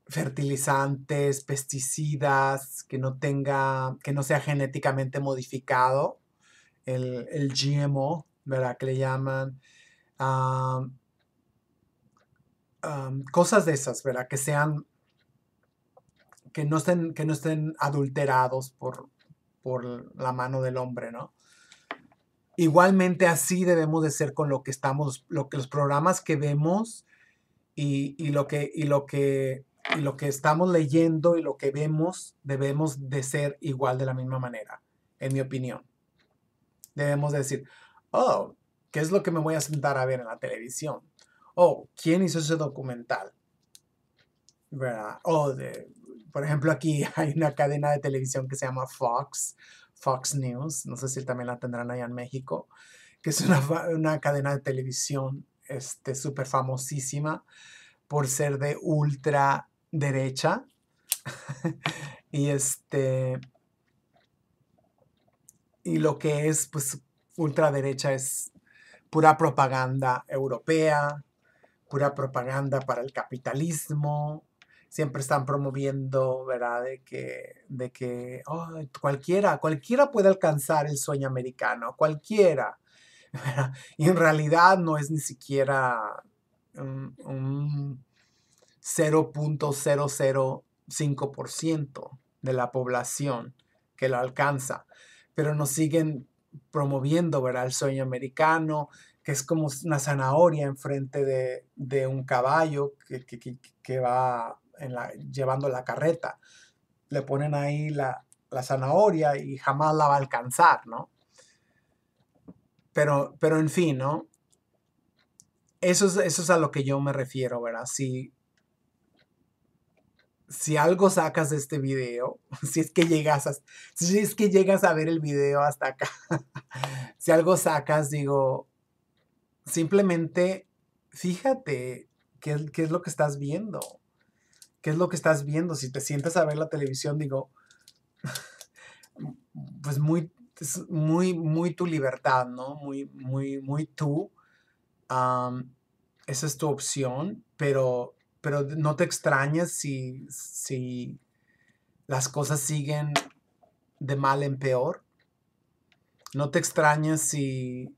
fertilizantes, pesticidas, que no tenga, que no sea genéticamente modificado, el, GMO, ¿verdad? Que le llaman. cosas de esas, ¿verdad? Que sean, que no estén, que no estén adulterados por, por la mano del hombre, ¿no? Igualmente así debemos de ser con lo que estamos, lo que los programas que vemos y, lo, que, y lo, que, lo que estamos leyendo y lo que vemos, debemos de ser igual de la misma manera, en mi opinión. Debemos decir, oh, ¿qué es lo que me voy a sentar a ver en la televisión? Oh, ¿quién hizo ese documental? ¿Verdad? por ejemplo, aquí hay una cadena de televisión que se llama Fox. Fox News, no sé si también la tendrán allá en México, que es una, cadena de televisión súper este, famosísima por ser de ultraderecha. y este. Y lo que es, pues, ultraderecha es pura propaganda europea, pura propaganda para el capitalismo, siempre están promoviendo, ¿verdad? De que, de que cualquiera, cualquiera puede alcanzar el sueño americano, cualquiera. Y en realidad no es ni siquiera un, 0.005% de la población que lo alcanza, pero nos siguen promoviendo, ¿verdad? El sueño americano, que es como una zanahoria enfrente de, de un caballo que, que, que, va llevando la carreta. Le ponen ahí la, zanahoria y jamás la va a alcanzar, ¿no? Pero, pero en fin, ¿no? Eso es, eso es a lo que yo me refiero, ¿verdad? Si, si algo sacas de este video, si es que llegas a, si es que llegas a ver el video hasta acá, si algo sacas, digo, simplemente fíjate qué, qué es lo que estás viendo. ¿Qué es lo que estás viendo? Si te sientes a ver la televisión, digo, pues muy, muy, muy tu libertad, ¿no? Muy, muy, muy tú. esa es tu opción, pero, pero no te extrañas si, las cosas siguen de mal en peor. No te extrañas si,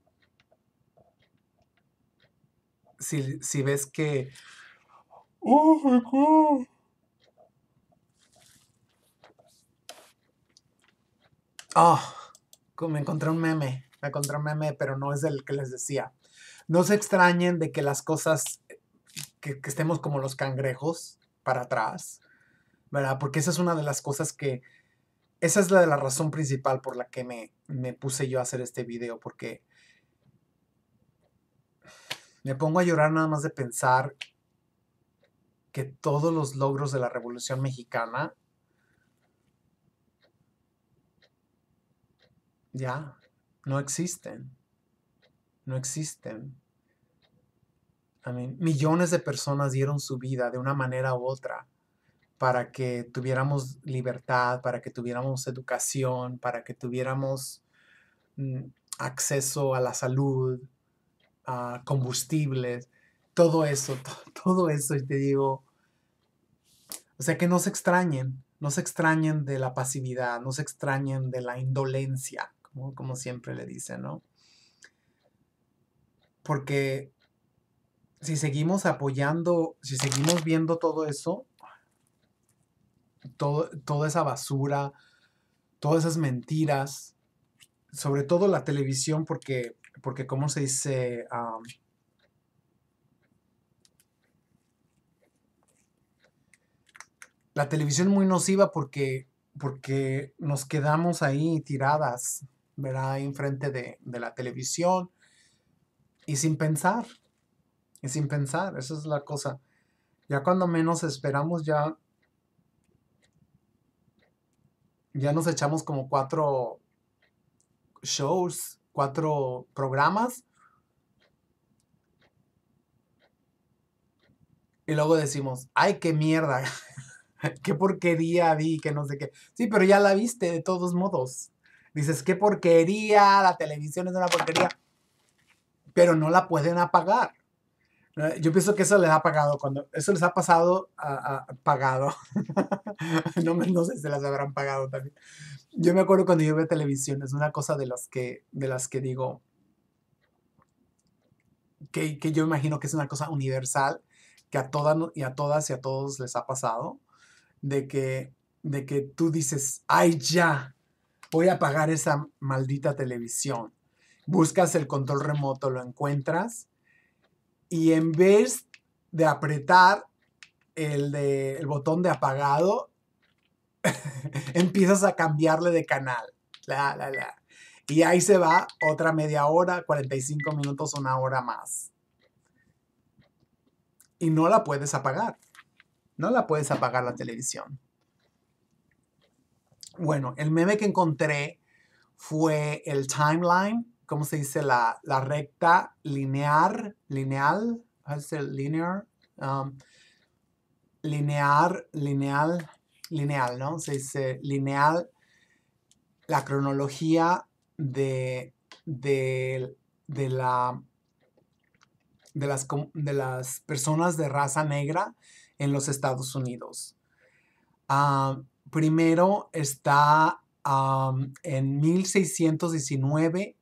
si, si ves que... Oh, Oh, me encontré un meme. Me encontré un meme, pero no es el que les decía. No se extrañen de que las cosas, eh, que, estemos como los cangrejos para atrás, ¿verdad? Porque esa es una de las cosas que, esa es la la razón principal por la que me, me puse yo a hacer este video, porque me pongo a llorar nada más de pensar que todos los logros de la Revolución Mexicana Ya, no existen. No existen. millones de personas dieron su vida de una manera u otra para que tuviéramos libertad, para que tuviéramos educación, para que tuviéramos mm, acceso a la salud, a combustibles, todo eso, todo eso, y te digo, o sea que no se extrañen, no se extrañen de la pasividad, no se extrañen de la indolencia, como, siempre le dicen, ¿no? Porque si seguimos apoyando, si seguimos viendo todo eso, todo, toda esa basura, todas esas mentiras, sobre todo la televisión, porque, porque ¿cómo se dice? la televisión muy nociva porque, porque nos quedamos ahí tiradas Verá Ahí enfrente de, la televisión y sin pensar, y sin pensar, esa es la cosa. Ya cuando menos esperamos, ya, ya nos echamos como cuatro shows, cuatro programas. Y luego decimos, ay, qué mierda, qué porquería vi, que no sé qué. Sí, pero ya la viste de todos modos. Dices, qué porquería, la televisión es una porquería, pero no la pueden apagar. Eh, yo pienso que eso les ha pagado cuando eso les ha pasado a, pagado. no, no, sé si las habrán pagado también. Yo me acuerdo cuando yo veo televisión, es una cosa de las que, de las que digo que, que yo imagino que es una cosa universal que a todas y a todas y a todos les ha pasado de que de que tú dices, "Ay, ya, voy a apagar esa maldita televisión. Buscas el control remoto, lo encuentras y en vez de apretar el, botón de apagado, empiezas a cambiarle de canal. Y ahí se va otra media hora, 45 minutos, una hora más. Y no la puedes apagar. No la puedes apagar la televisión. Bueno, el meme que encontré fue el timeline, ¿cómo se dice? La, la recta lineal, lineal, linear, um, lineal, lineal, lineal, ¿no? Se dice lineal, la cronología de, de, la de las, de las personas de raza negra en los Estados Unidos. Ah, primero está en 1619,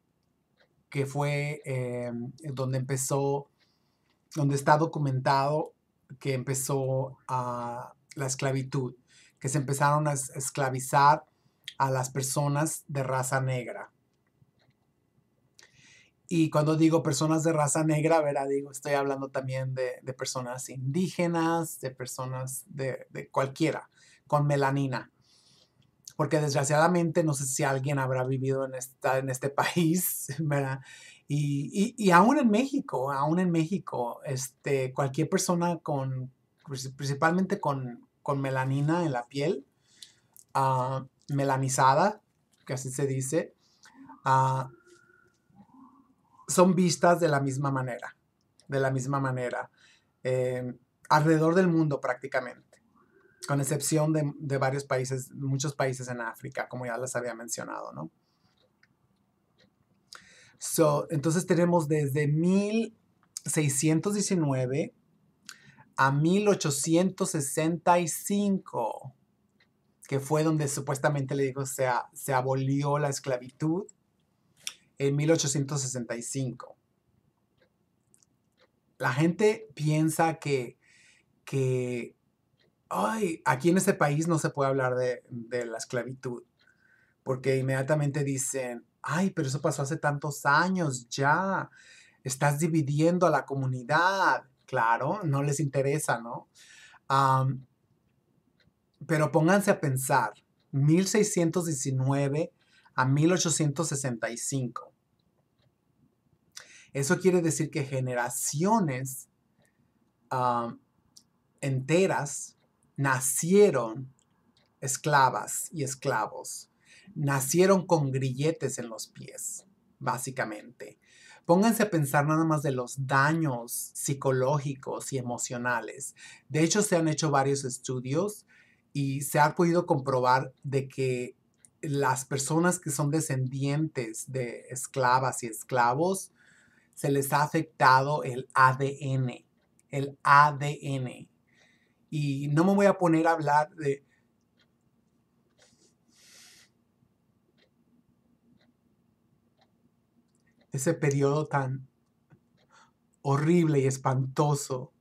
que fue eh, donde empezó, donde está documentado que empezó la esclavitud, que se empezaron a esclavizar a las personas de raza negra. Y cuando digo personas de raza negra, verá, ah, digo, estoy hablando también de, personas indígenas, de personas de cualquiera, con melanina. Porque desgraciadamente, no sé si alguien habrá vivido en, esta, en este país, Y, aún en México, aún en México, este, cualquier persona con, pues, principalmente con, melanina en la piel, ah, melanizada, que así se dice, ah, son vistas de la misma manera, de la misma manera, eh, alrededor del mundo prácticamente con excepción de, varios países, muchos países en África, como ya les había mencionado, ¿no? entonces tenemos desde 1619 a 1865, que fue donde supuestamente le digo se, se abolió la esclavitud, en 1865. La gente piensa que, que ay, aquí en este país no se puede hablar de, la esclavitud, porque inmediatamente dicen, ay, pero eso pasó hace tantos años ya, estás dividiendo a la comunidad, claro, no les interesa, ¿no? pero pónganse a pensar, 1619 a 1865. Eso quiere decir que generaciones enteras nacieron esclavas y esclavos. Nacieron con grilletes en los pies, básicamente. Pónganse a pensar nada más de los daños psicológicos y emocionales. De hecho, se han hecho varios estudios y se ha podido comprobar de que las personas que son descendientes de esclavas y esclavos, se les ha afectado el ADN. El ADN y no me voy a poner a hablar de... ese periodo tan horrible y espantoso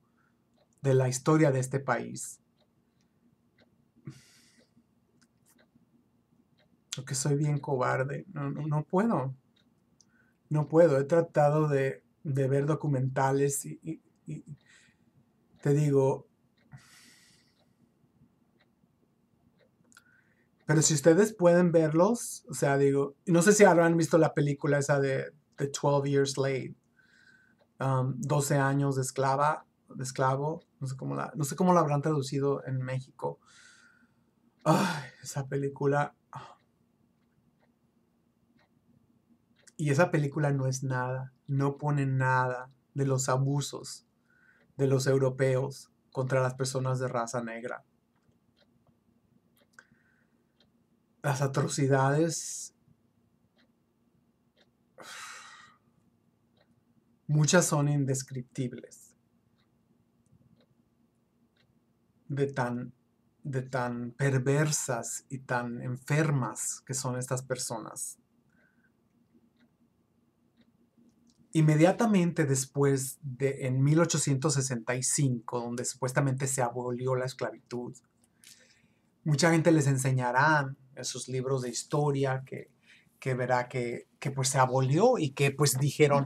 de la historia de este país. Porque soy bien cobarde, no, puedo, no puedo. He tratado de, ver documentales y te digo, Pero si ustedes pueden verlos, o sea, digo, no sé si habrán visto la película esa de, The 12 Years Late, 12 um, años de esclava, de esclavo, no sé cómo la, no sé cómo la habrán traducido en México. esa película. Y esa película no es nada, no pone nada de los abusos de los europeos contra las personas de raza negra. las atrocidades, muchas son indescriptibles de tan, de tan perversas y tan enfermas que son estas personas. Inmediatamente después de en 1865, donde supuestamente se abolió la esclavitud, mucha gente les enseñará esos libros de historia que, que verá que, pues se abolió y que pues dijeron,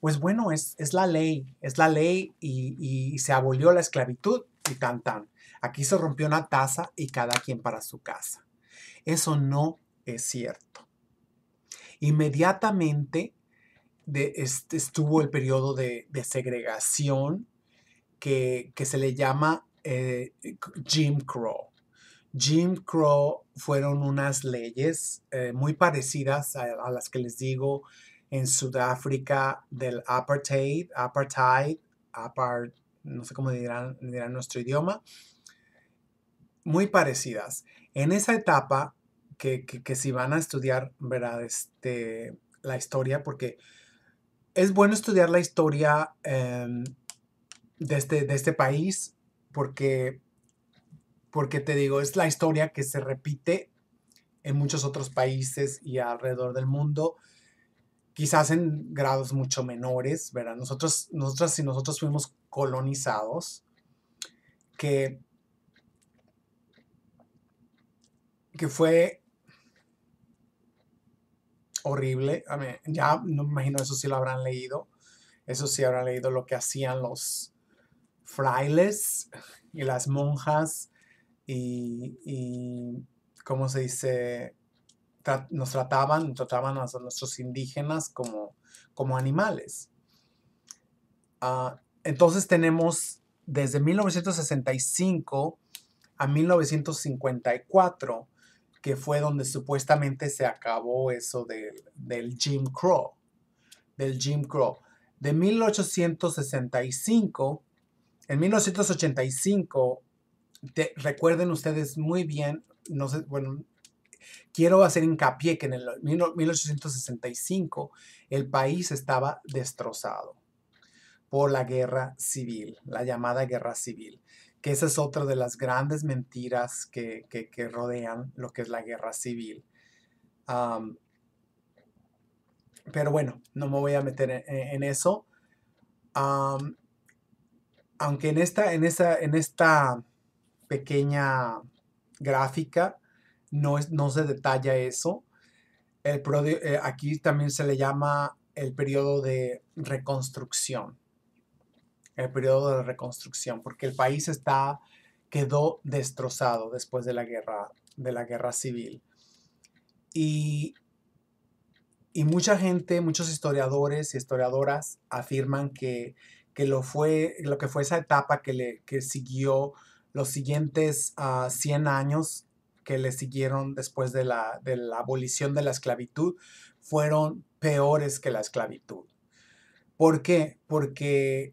pues bueno, es, es la ley, es la ley y, se abolió la esclavitud y tan tan. Aquí se rompió una taza y cada quien para su casa. Eso no es cierto. Inmediatamente este, estuvo el periodo de, segregación que, se le llama eh, Jim Crow. Jim Crow fueron unas leyes eh, muy parecidas a, las que les digo en Sudáfrica del apartheid, apartheid, apart, no sé cómo dirán, nuestro idioma, muy parecidas. En esa etapa, que, si van a estudiar, ¿verdad? Este, la historia, porque es bueno estudiar la historia em, este, de este país, porque porque te digo, es la historia que se repite en muchos otros países y alrededor del mundo, quizás en grados mucho menores, ¿verdad? Nosotros, nosotras si nosotros fuimos colonizados, que, que fue horrible. ya no me imagino eso sí lo habrán leído. Eso sí habrán leído lo que hacían los frailes y las monjas y, como ¿cómo se dice? nos trataban, trataban a nuestros indígenas como, como animales. Ah, entonces tenemos desde 1965 a 1954, que fue donde supuestamente se acabó eso del, del Jim Crow, del Jim Crow. De 1865, en 1985 recuerden ustedes muy bien, no sé, bueno, quiero hacer hincapié que en el 1865 el país estaba destrozado por la guerra civil, la llamada guerra civil, que esa es otra de las grandes mentiras que, rodean lo que es la guerra civil. pero bueno, no me voy a meter e, e, en, eso. aunque en esta, en esa, en esta pequeña gráfica, no, no se detalla eso. El, eh, aquí también se le llama el periodo de reconstrucción. El periodo de reconstrucción, porque el país está, quedó destrozado después de la guerra, de la guerra civil. Y, y mucha gente, muchos historiadores y historiadoras afirman que, que lo, fue, lo que fue esa etapa que, le, que siguió los siguientes 100 ah, años que le siguieron después de la, abolición de la esclavitud fueron peores que la esclavitud. ¿Por qué? Porque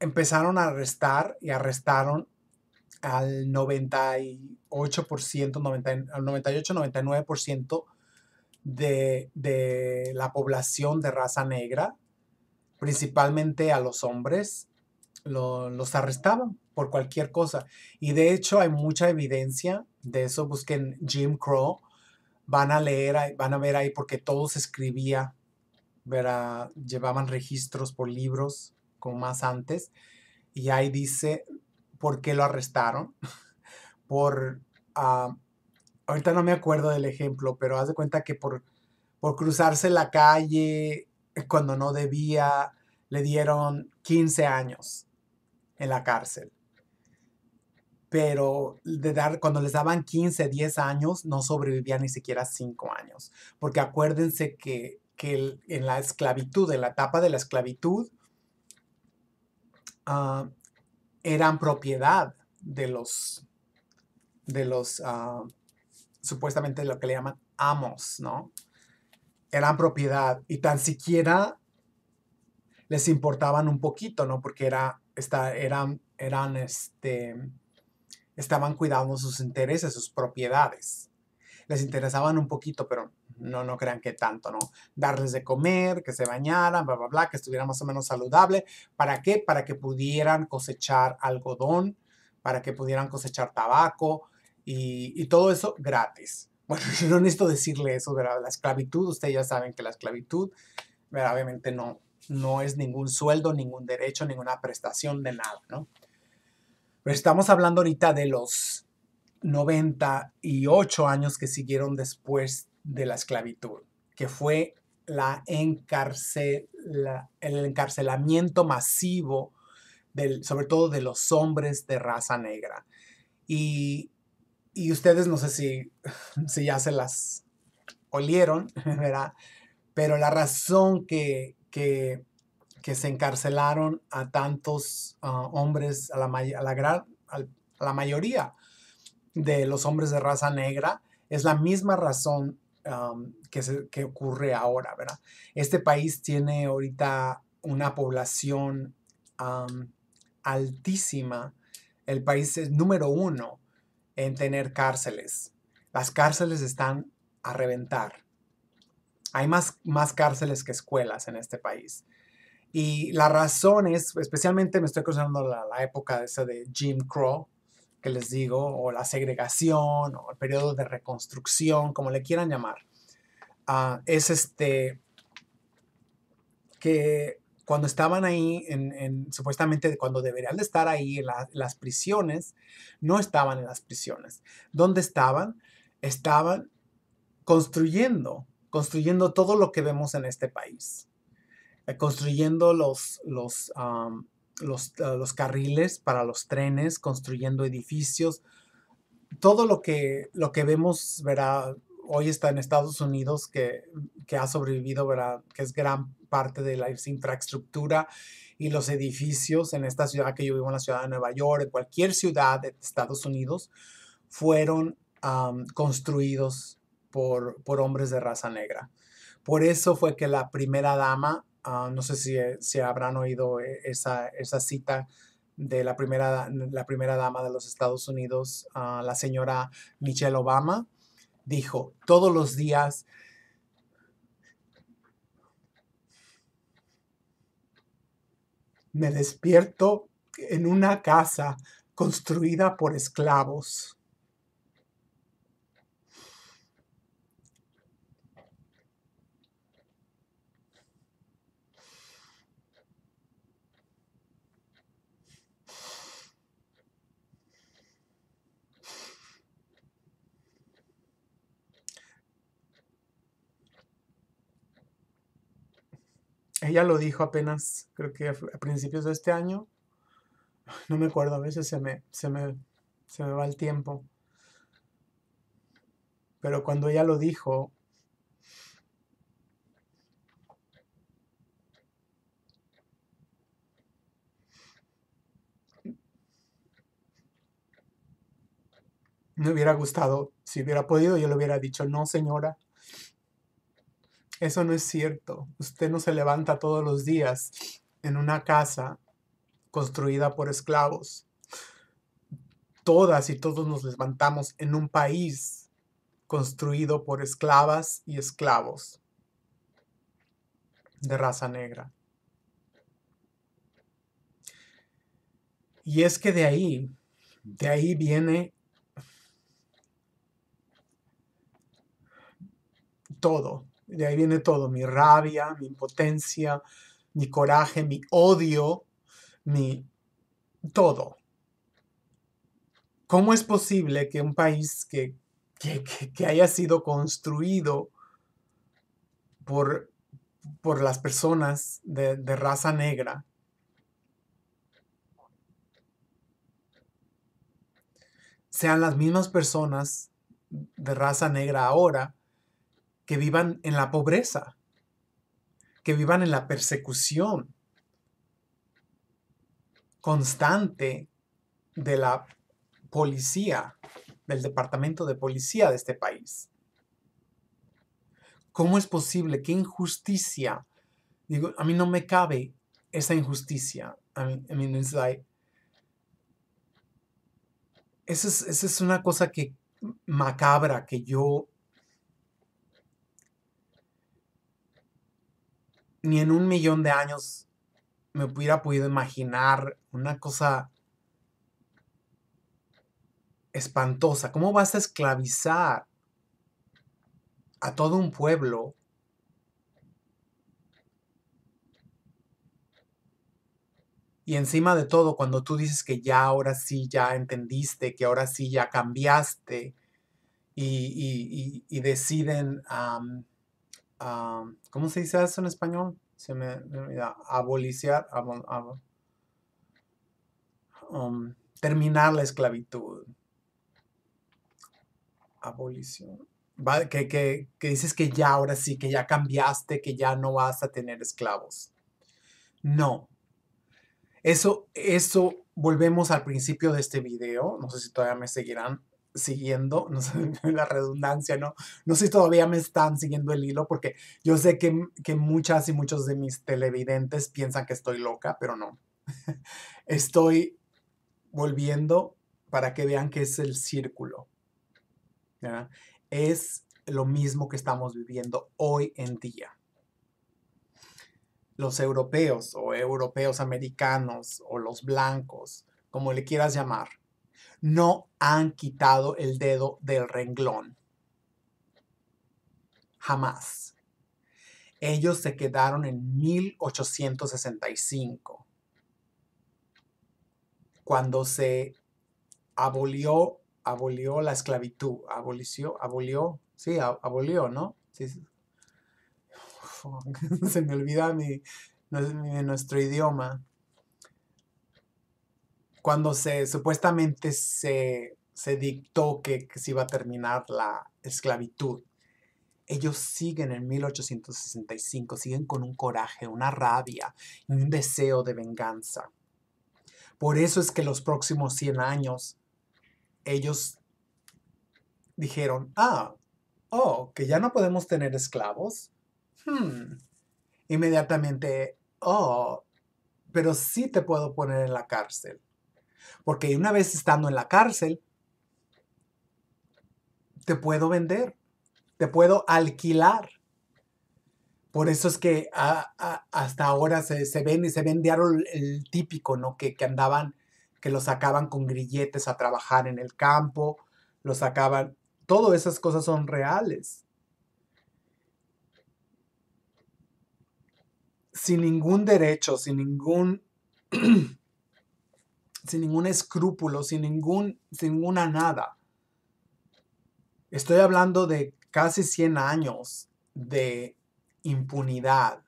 empezaron a arrestar y arrestaron al 98%, 98-99% de la población de raza negra, principalmente a los hombres, los arrestaban por cualquier cosa. Y de hecho hay mucha evidencia de eso. Busquen Jim Crow, van a leer, van a ver ahí porque todo se escribía, llevaban registros por libros como más antes. Y ahí dice por qué lo arrestaron. por, ah, ahorita no me acuerdo del ejemplo, pero haz de cuenta que por, por cruzarse la calle cuando no debía, le dieron 15 años en la cárcel. Pero de dar, cuando les daban 15, 10 años, no sobrevivían ni siquiera 5 años. Porque acuérdense que, en la esclavitud, en la etapa de la esclavitud, ah, eran propiedad de los, de los, ah, supuestamente lo que le llaman amos, ¿no? Eran propiedad y tan siquiera les importaban un poquito, ¿no? Porque era eran, eran este, estaban cuidando sus intereses, sus propiedades. Les interesaban un poquito, pero no, no crean que tanto, ¿no? Darles de comer, que se bañaran, bla, bla, bla, que estuviera más o menos saludable. ¿Para qué? Para que pudieran cosechar algodón, para que pudieran cosechar tabaco y, todo eso gratis. Bueno, yo no necesito decirle eso, de La esclavitud, ustedes ya saben que la esclavitud, obviamente no, no es ningún sueldo, ningún derecho, ninguna prestación de nada, ¿no? Pero estamos hablando ahorita de los 98 años que siguieron después de la esclavitud, que fue la el encarcelamiento masivo, del, sobre todo de los hombres de raza negra. Y, ustedes no sé si, si ya se las olieron, ¿verdad? Pero la razón que, que, se encarcelaron a tantos ah, hombres, a la, la, mayoría de los hombres de raza negra, es la misma razón que, ocurre ahora, ¿verdad? Este país tiene ahorita una población altísima. El país es número uno en tener cárceles. Las cárceles están a reventar. Hay más, más cárceles que escuelas en este país. Y la razón es, especialmente me estoy cruzando la, época esa de Jim Crow, que les digo, o la segregación, o el periodo de reconstrucción, como le quieran llamar, ah, es este que cuando estaban ahí, en, supuestamente cuando deberían de estar ahí las prisiones, no estaban en las prisiones. ¿Dónde estaban? Estaban construyendo construyendo todo lo que vemos en este país, eh, construyendo los, los, ah, los, carriles para los trenes, construyendo edificios, todo lo que, lo que vemos, verá, hoy está en Estados Unidos que, que ha sobrevivido, verá, que es gran parte de la infraestructura y los edificios en esta ciudad que yo vivo, en la ciudad de Nueva York, en cualquier ciudad de Estados Unidos, fueron construidos por, hombres de raza negra. Por eso fue que la primera dama, ah, no sé si, eh, habrán oído eh, esa, esa, cita de la primera, la primera dama de los Estados Unidos, ah, la señora Michelle Obama, dijo, todos los días me despierto en una casa construida por esclavos ella lo dijo apenas, creo que a principios de este año. No me acuerdo, a veces se me, se me, se me va el tiempo. Pero cuando ella lo dijo, me hubiera gustado, si hubiera podido, yo le hubiera dicho, no señora, eso no es cierto. Usted no se levanta todos los días en una casa construida por esclavos. Todas y todos nos levantamos en un país construido por esclavas y esclavos de raza negra. Y es que de ahí, de ahí viene todo, de ahí viene todo, mi rabia, mi impotencia, mi coraje, mi odio, mi todo. ¿Cómo es posible que un país que, que, haya sido construido por, por las personas de, de raza negra sean las mismas personas de raza negra ahora que vivan en la pobreza, que vivan en la persecución constante de la policía, del departamento de policía de este país. ¿Cómo es posible? ¿Qué injusticia? Digo, a mí no me cabe esa injusticia. like, esa es, esa es una cosa que macabra que yo ni en un millón de años me hubiera podido imaginar una cosa espantosa. ¿Cómo vas a esclavizar a todo un pueblo Y encima de todo, cuando tú dices que ya ahora sí, ya entendiste, que ahora sí, ya cambiaste y, deciden ¿cómo se dice eso en español? Se me, aboliciar, um, terminar la esclavitud. Abolición. que, que dices que ya ahora sí, que ya cambiaste, que ya no vas a tener esclavos. No. Eso, eso volvemos al principio de este video, no sé si todavía me seguirán, siguiendo, no sé, la redundancia, ¿no? No sé si todavía me están siguiendo el hilo, porque yo sé que, muchas y muchos de mis televidentes piensan que estoy loca, pero no. Estoy volviendo para que vean que es el círculo. Es lo mismo que estamos viviendo hoy en día. Los europeos o europeos americanos o los blancos, como le quieras llamar, no han quitado el dedo del renglón. Jamás. Ellos se quedaron en 1865, cuando se abolió, abolió la esclavitud, abolició, abolió, sí, abolió, ¿no? se me olvida mi, nuestro idioma cuando se supuestamente se, dictó que, se iba a terminar la esclavitud, ellos siguen en 1865, siguen con un coraje, una rabia un deseo de venganza. Por eso es que los próximos 100 años, ellos dijeron, ah, oh, que ya no podemos tener esclavos. Hmm. Inmediatamente, oh, pero sí te puedo poner en la cárcel. Porque una vez estando en la cárcel, te puedo vender, te puedo alquilar. Por eso es que hasta ahora se, ven y se vendieron el, el típico, ¿no? Que, andaban, que los sacaban con grilletes a trabajar en el campo, los sacaban. Todas esas cosas son reales. Sin ningún derecho, sin ningún sin ningún escrúpulo, sin, ningún, ninguna nada. Estoy hablando de casi 100 años de impunidad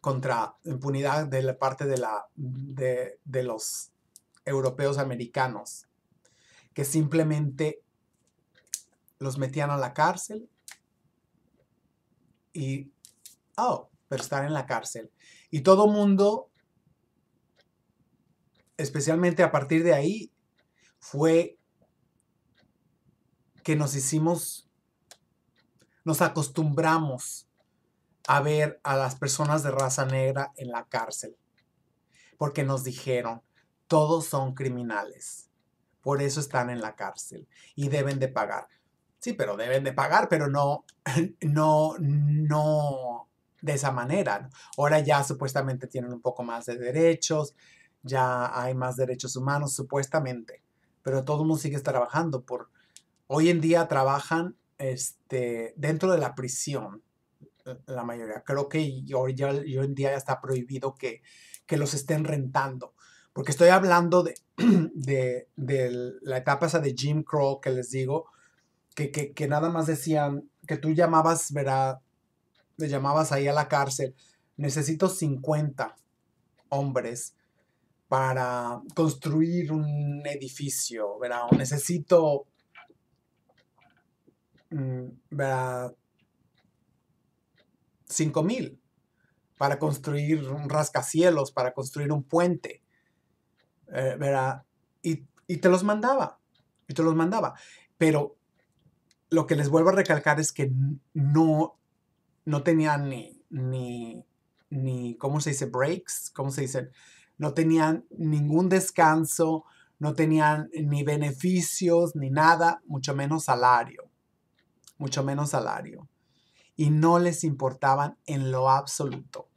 contra impunidad de la parte de, la, de, los europeos americanos, que simplemente los metían a la cárcel y, oh, pero estar en la cárcel. Y todo mundo especialmente a partir de ahí, fue que nos hicimos, nos acostumbramos a ver a las personas de raza negra en la cárcel, porque nos dijeron, todos son criminales, por eso están en la cárcel y deben de pagar. Sí, pero deben de pagar, pero no, no, no de esa manera. Ahora ya supuestamente tienen un poco más de derechos, ya hay más derechos humanos, supuestamente. Pero todo el mundo sigue trabajando por... Hoy en día trabajan este, dentro de la prisión, eh, la mayoría. Creo que hoy, ya, hoy en día ya está prohibido que, que los estén rentando. Porque estoy hablando de, de, la etapa esa de Jim Crow que les digo, que, que, que nada más decían que tú llamabas, ¿verdad? Le llamabas ahí a la cárcel, necesito 50 hombres para construir un edificio, ¿verdad? necesito, mm, ¿verdad? 5 mil para construir un rascacielos, para construir un puente, eh, ¿verdad? Y, te los mandaba, y te los mandaba. Pero lo que les vuelvo a recalcar es que no, no tenían ni, ni, ¿cómo se dice? Breaks, ¿cómo se dicen? no tenían ningún descanso, no tenían ni beneficios, ni nada, mucho menos salario, mucho menos salario. Y no les importaban en lo absoluto,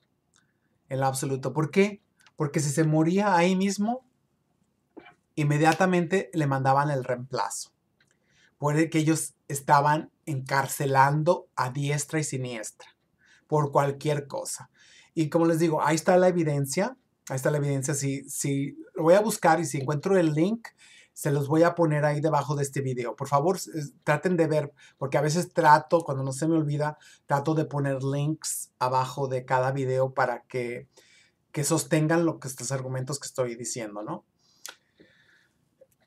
en lo absoluto. ¿Por qué? Porque si se moría ahí mismo, inmediatamente le mandaban el reemplazo. puede que ellos estaban encarcelando a diestra y siniestra por cualquier cosa. Y como les digo, ahí está la evidencia Ahí está la evidencia. Si, lo voy a buscar y si encuentro el link, se los voy a poner ahí debajo de este video. Por favor, traten de ver, porque a veces trato, cuando no se me olvida, trato de poner links abajo de cada video para que, que sostengan lo que, estos argumentos que estoy diciendo, ¿no?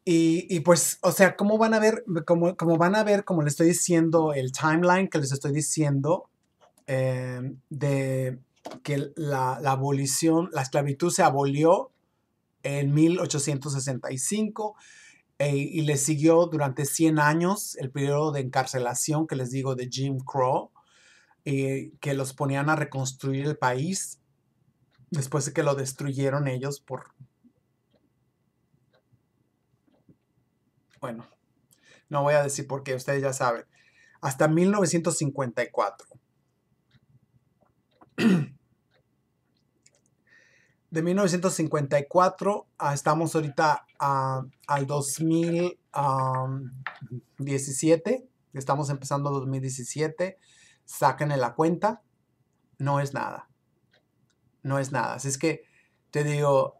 Y, pues, o sea, ¿cómo van a ver? Como, van a ver, como les estoy diciendo, el timeline que les estoy diciendo eh, de, que la, abolición, la esclavitud se abolió en 1865 eh, y le siguió durante 100 años el periodo de encarcelación que les digo de Jim Crow, eh, que los ponían a reconstruir el país después de que lo destruyeron ellos por... Bueno, no voy a decir por qué, ustedes ya saben. Hasta 1954. de 1954 ah, estamos ahorita ah, al 2017, estamos empezando 2017, sáquenle la cuenta, no es nada, no es nada. Así es que te digo,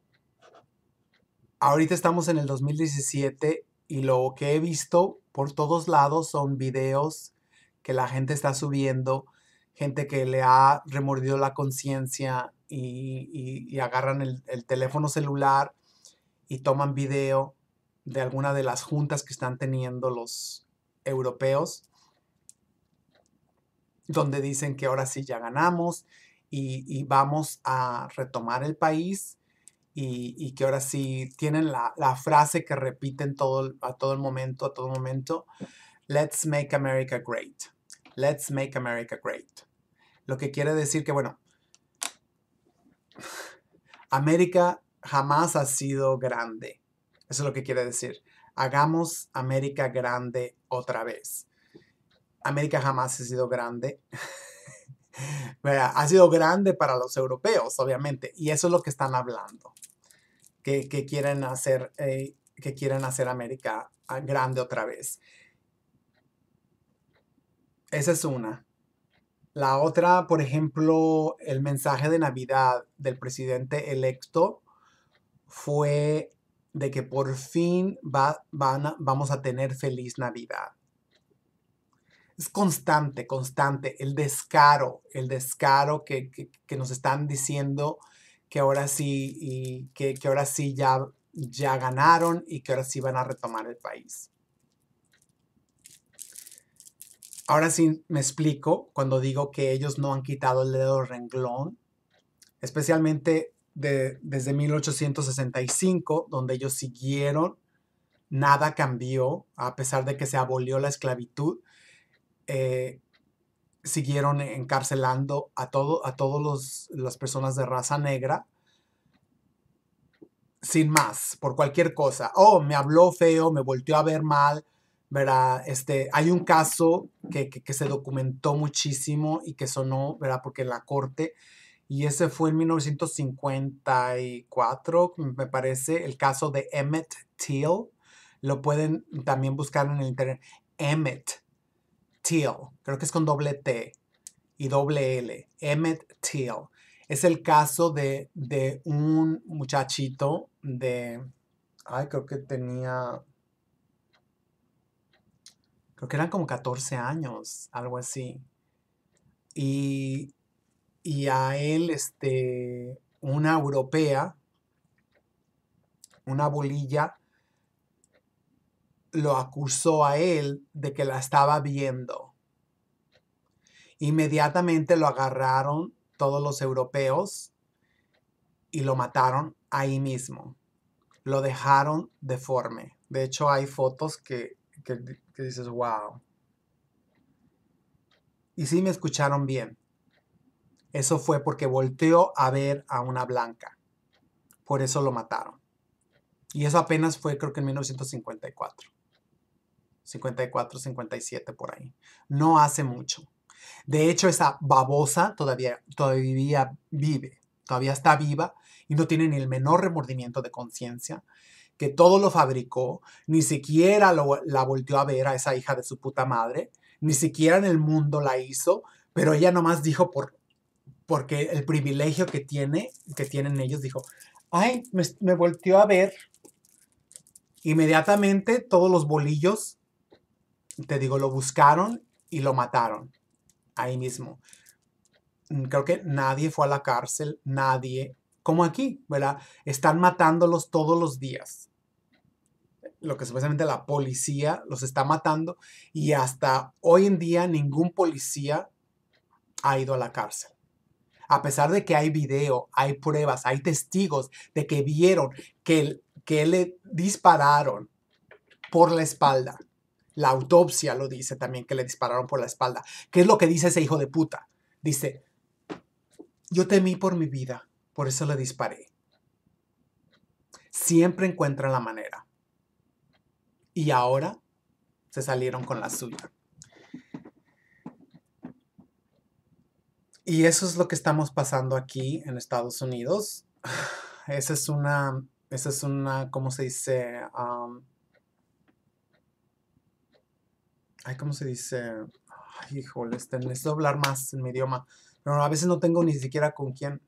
ahorita estamos en el 2017 y lo que he visto por todos lados son videos que la gente está subiendo gente que le ha remordido la conciencia y, agarran el, teléfono celular y toman video de alguna de las juntas que están teniendo los europeos, donde dicen que ahora sí ya ganamos y, vamos a retomar el país y, que ahora sí tienen la, frase que repiten a todo el momento, a todo momento, Let's make America great. Let's Make America Great. Lo que quiere decir que, bueno, América jamás ha sido grande. Eso es lo que quiere decir. Hagamos América grande otra vez. América jamás ha sido grande. ha sido grande para los europeos, obviamente. Y eso es lo que están hablando. Que, quieren hacer, eh, que quieren hacer América ah, grande otra vez. Esa es una. La otra, por ejemplo, el mensaje de Navidad del presidente electo fue de que por fin va, vamos a tener feliz Navidad. Es constante, constante, el descaro, el descaro que, nos están diciendo que ahora sí, y que, que ahora sí ya, ya ganaron y que ahora sí van a retomar el país. Ahora sí me explico cuando digo que ellos no han quitado el dedo renglón, especialmente desde 1865, donde ellos siguieron, nada cambió, a pesar de que se abolió la esclavitud, eh, siguieron encarcelando a, todo, a todas las personas de raza negra, sin más, por cualquier cosa. Oh, me habló feo, me volteó a ver mal, ¿verdad? Este, hay un caso que, se documentó muchísimo y que sonó, ¿verdad? Porque en la corte, y ese fue en 1954, me parece, el caso de Emmett Till. Lo pueden también buscar en el internet. Emmett Till, creo que es con doble T y doble L. Emmett Till. Es el caso de, de un muchachito de, ay, creo que tenía creo que eran como 14 años, algo así. Y, a él, este, una europea, una bolilla, lo acusó a él de que la estaba viendo. Inmediatamente lo agarraron todos los europeos y lo mataron ahí mismo. Lo dejaron deforme. De hecho, hay fotos que que dices, wow. Y sí me escucharon bien. Eso fue porque volteó a ver a una blanca. Por eso lo mataron. Y eso apenas fue creo que en 1954. 54, 57 por ahí. No hace mucho. De hecho, esa babosa todavía, todavía vive, todavía está viva y no tiene ni el menor remordimiento de conciencia que todo lo fabricó, ni siquiera la volteó a ver a esa hija de su puta madre, ni siquiera en el mundo la hizo, pero ella nomás dijo por, porque el privilegio que tiene, que tienen ellos, dijo, ay, me, me volteó a ver. Inmediatamente todos los bolillos, te digo, lo buscaron y lo mataron ahí mismo. Mm, creo que nadie fue a la cárcel, nadie como aquí, ¿verdad? Están matándolos todos los días. Lo que supuestamente la policía los está matando y hasta hoy en día ningún policía ha ido a la cárcel. A pesar de que hay video, hay pruebas, hay testigos de que vieron que, que le dispararon por la espalda. La autopsia lo dice también que le dispararon por la espalda. ¿Qué es lo que dice ese hijo de puta? Dice, yo temí por mi vida por eso le disparé. Siempre encuentran la manera. Y ahora se salieron con la suya. Y eso es lo que estamos pasando aquí en Estados Unidos. Esa es una, esa es una, ¿cómo se dice? Um, ay, ¿cómo se dice? Ay, híjole, este, necesito hablar más en mi idioma. Pero a veces no tengo ni siquiera con quién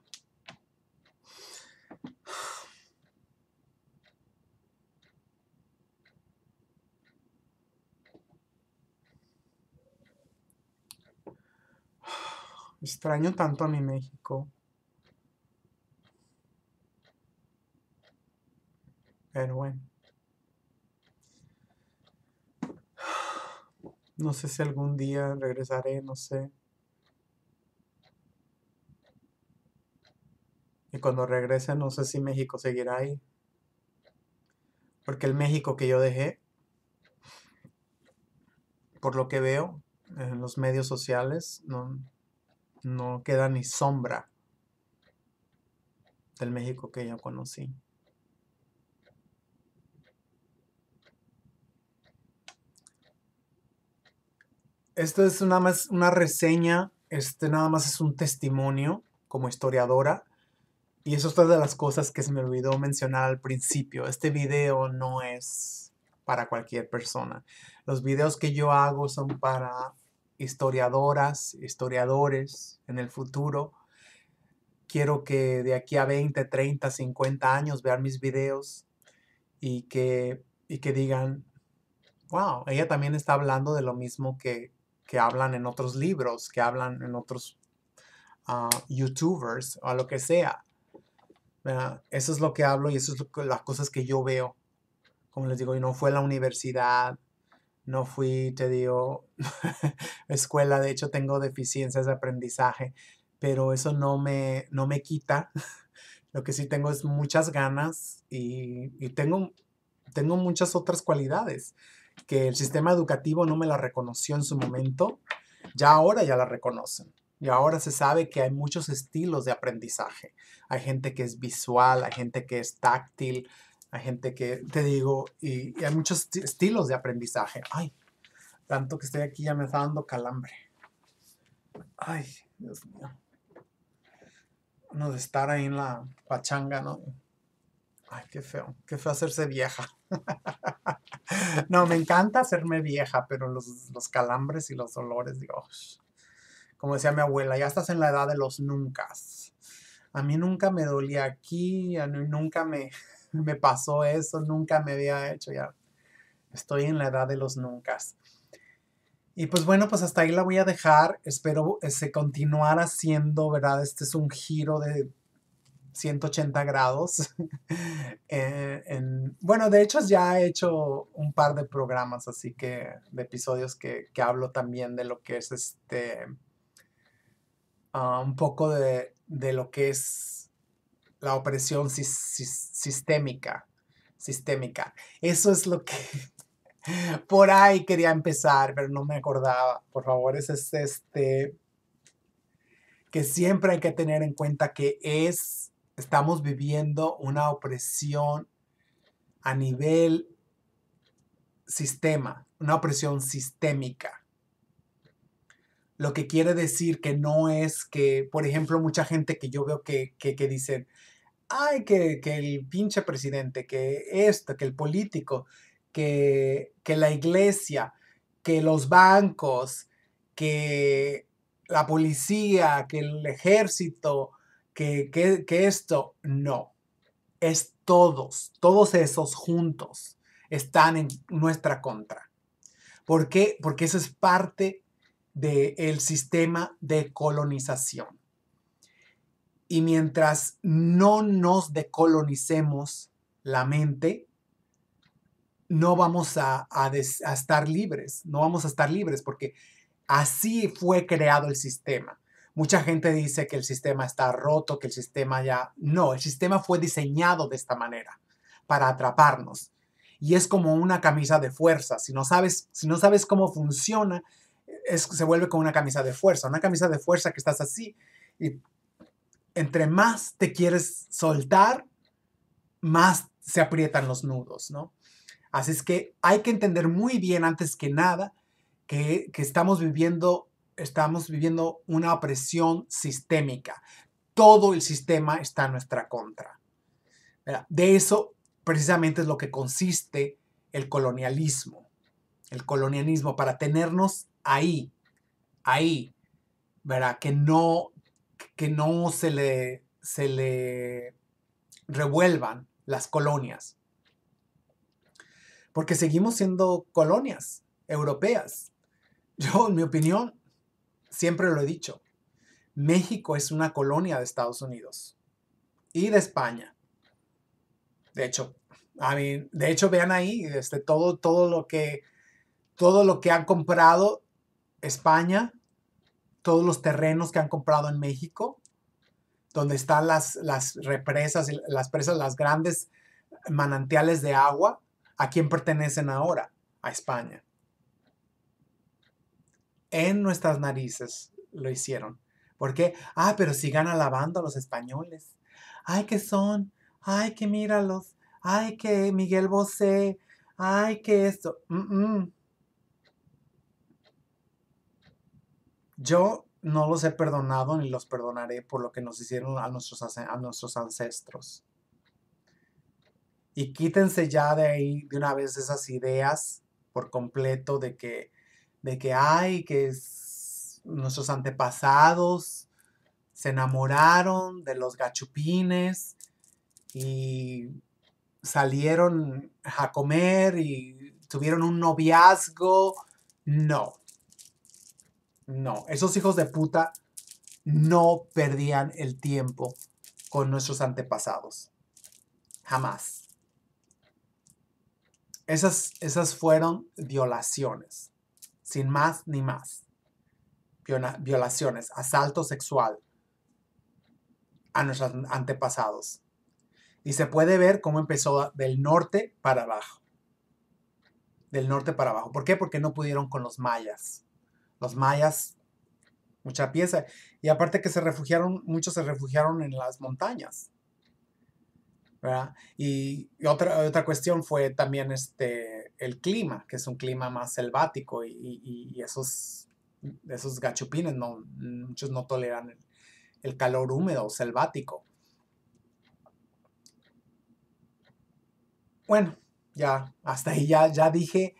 Extraño tanto a mi México. Pero bueno. No sé si algún día regresaré, no sé. Y cuando regrese, no sé si México seguirá ahí. Porque el México que yo dejé, por lo que veo en los medios sociales, no, no queda ni sombra del México que yo conocí. Esto es una, más, una reseña, este nada más es un testimonio como historiadora. Y eso es otra de las cosas que se me olvidó mencionar al principio. Este video no es para cualquier persona. Los videos que yo hago son para historiadoras, historiadores en el futuro. Quiero que de aquí a 20, 30, 50 años vean mis videos y que, y que digan, wow, ella también está hablando de lo mismo que, que hablan en otros libros, que hablan en otros ah, youtubers o lo que sea. Ah, eso es lo que hablo y eso es lo que, las cosas que yo veo. Como les digo, y no fue la universidad, no fui, te digo, escuela, de hecho tengo deficiencias de aprendizaje, pero eso no me, no me quita. Lo que sí tengo es muchas ganas y, tengo, tengo muchas otras cualidades que el sistema educativo no me la reconoció en su momento, ya ahora ya la reconocen. Y ahora se sabe que hay muchos estilos de aprendizaje. Hay gente que es visual, hay gente que es táctil, gente que, te digo, y, hay muchos estilos de aprendizaje. Ay, tanto que estoy aquí ya me está dando calambre. Ay, Dios mío. No de estar ahí en la pachanga, ¿no? Ay, qué feo. Qué feo hacerse vieja. no, me encanta hacerme vieja, pero los, los calambres y los dolores, Dios. Como decía mi abuela, ya estás en la edad de los nunca. A mí nunca me dolía aquí, a mí nunca me... me pasó eso, nunca me había hecho, ya estoy en la edad de los nunca. Y pues bueno, pues hasta ahí la voy a dejar. Espero eh, se continuar haciendo, ¿verdad? Este es un giro de 180 grados. Eh, en, bueno, de hecho ya he hecho un par de programas, así que de episodios que, hablo también de lo que es este, ah, un poco de lo que es la opresión sistémica. Sistémica. Eso es lo que por ahí quería empezar, pero no me acordaba. Por favor, ese es este que siempre hay que tener en cuenta que es estamos viviendo una opresión a nivel sistema, una opresión sistémica. Lo que quiere decir que no es que, por ejemplo, mucha gente que yo veo que, dicen, ay, que, el pinche presidente, que esto, que el político, que, la iglesia, que los bancos, que la policía, que el ejército, que, que, esto, no. Es todos, todos esos juntos están en nuestra contra. ¿Por qué? Porque eso es parte del sistema de colonización. Y mientras no nos decolonicemos la mente, no vamos a, estar libres, no vamos a estar libres porque así fue creado el sistema. Mucha gente dice que el sistema está roto, que el sistema ya... No, el sistema fue diseñado de esta manera, para atraparnos. Y es como una camisa de fuerza. Si no sabes, si no sabes cómo funciona, se vuelve con una camisa de fuerza, una camisa de fuerza que estás así y entre más te quieres soltar, más se aprietan los nudos, ¿no? Así es que hay que entender muy bien antes que nada que, estamos viviendo estamos viviendo una opresión sistémica. Todo el sistema está en nuestra contra. De eso precisamente es lo que consiste el colonialismo el colonialismo, para tenernos ahí, ahí, ¿verdad? Que no, que no se le, se le revuelvan las colonias. Porque seguimos siendo colonias europeas. Yo, en mi opinión, siempre lo he dicho, México es una colonia de Estados Unidos y de España. De hecho, de hecho vean ahí este, todo, todo lo que todo lo que han comprado España, todos los terrenos que han comprado en México, donde están las, las represas, las presas, las grandes manantiales de agua, ¿a quién pertenecen ahora? A España. En nuestras narices lo hicieron. ¿Por qué? Ah, pero sigan alabando a los españoles. Ay, que son. Ay, que míralos. Ay, que Miguel Bosé. Ay, que esto. Mm, mm. Yo no los he perdonado ni los perdonaré por lo que nos hicieron a nuestros, a nuestros ancestros. Y quítense ya de ahí de una vez esas ideas por completo de que, de que hay, que nuestros antepasados se enamoraron de los gachupines y salieron a comer y tuvieron un noviazgo. No, no, esos hijos de puta no perdían el tiempo con nuestros antepasados. Jamás. Esas, esas fueron violaciones, sin más ni más. Violaciones, asalto sexual a nuestros antepasados. Y se puede ver cómo empezó del norte para abajo. Del norte para abajo. ¿Por qué? Porque no pudieron con los mayas los mayas, mucha pieza. Y aparte que se refugiaron, muchos se refugiaron en las montañas. Y, otra, otra cuestión fue también este, el clima, que es un clima más selvático y, esos, gachupines, no, muchos no toleran el, calor húmedo, selvático. Bueno, ya, hasta ahí ya, ya dije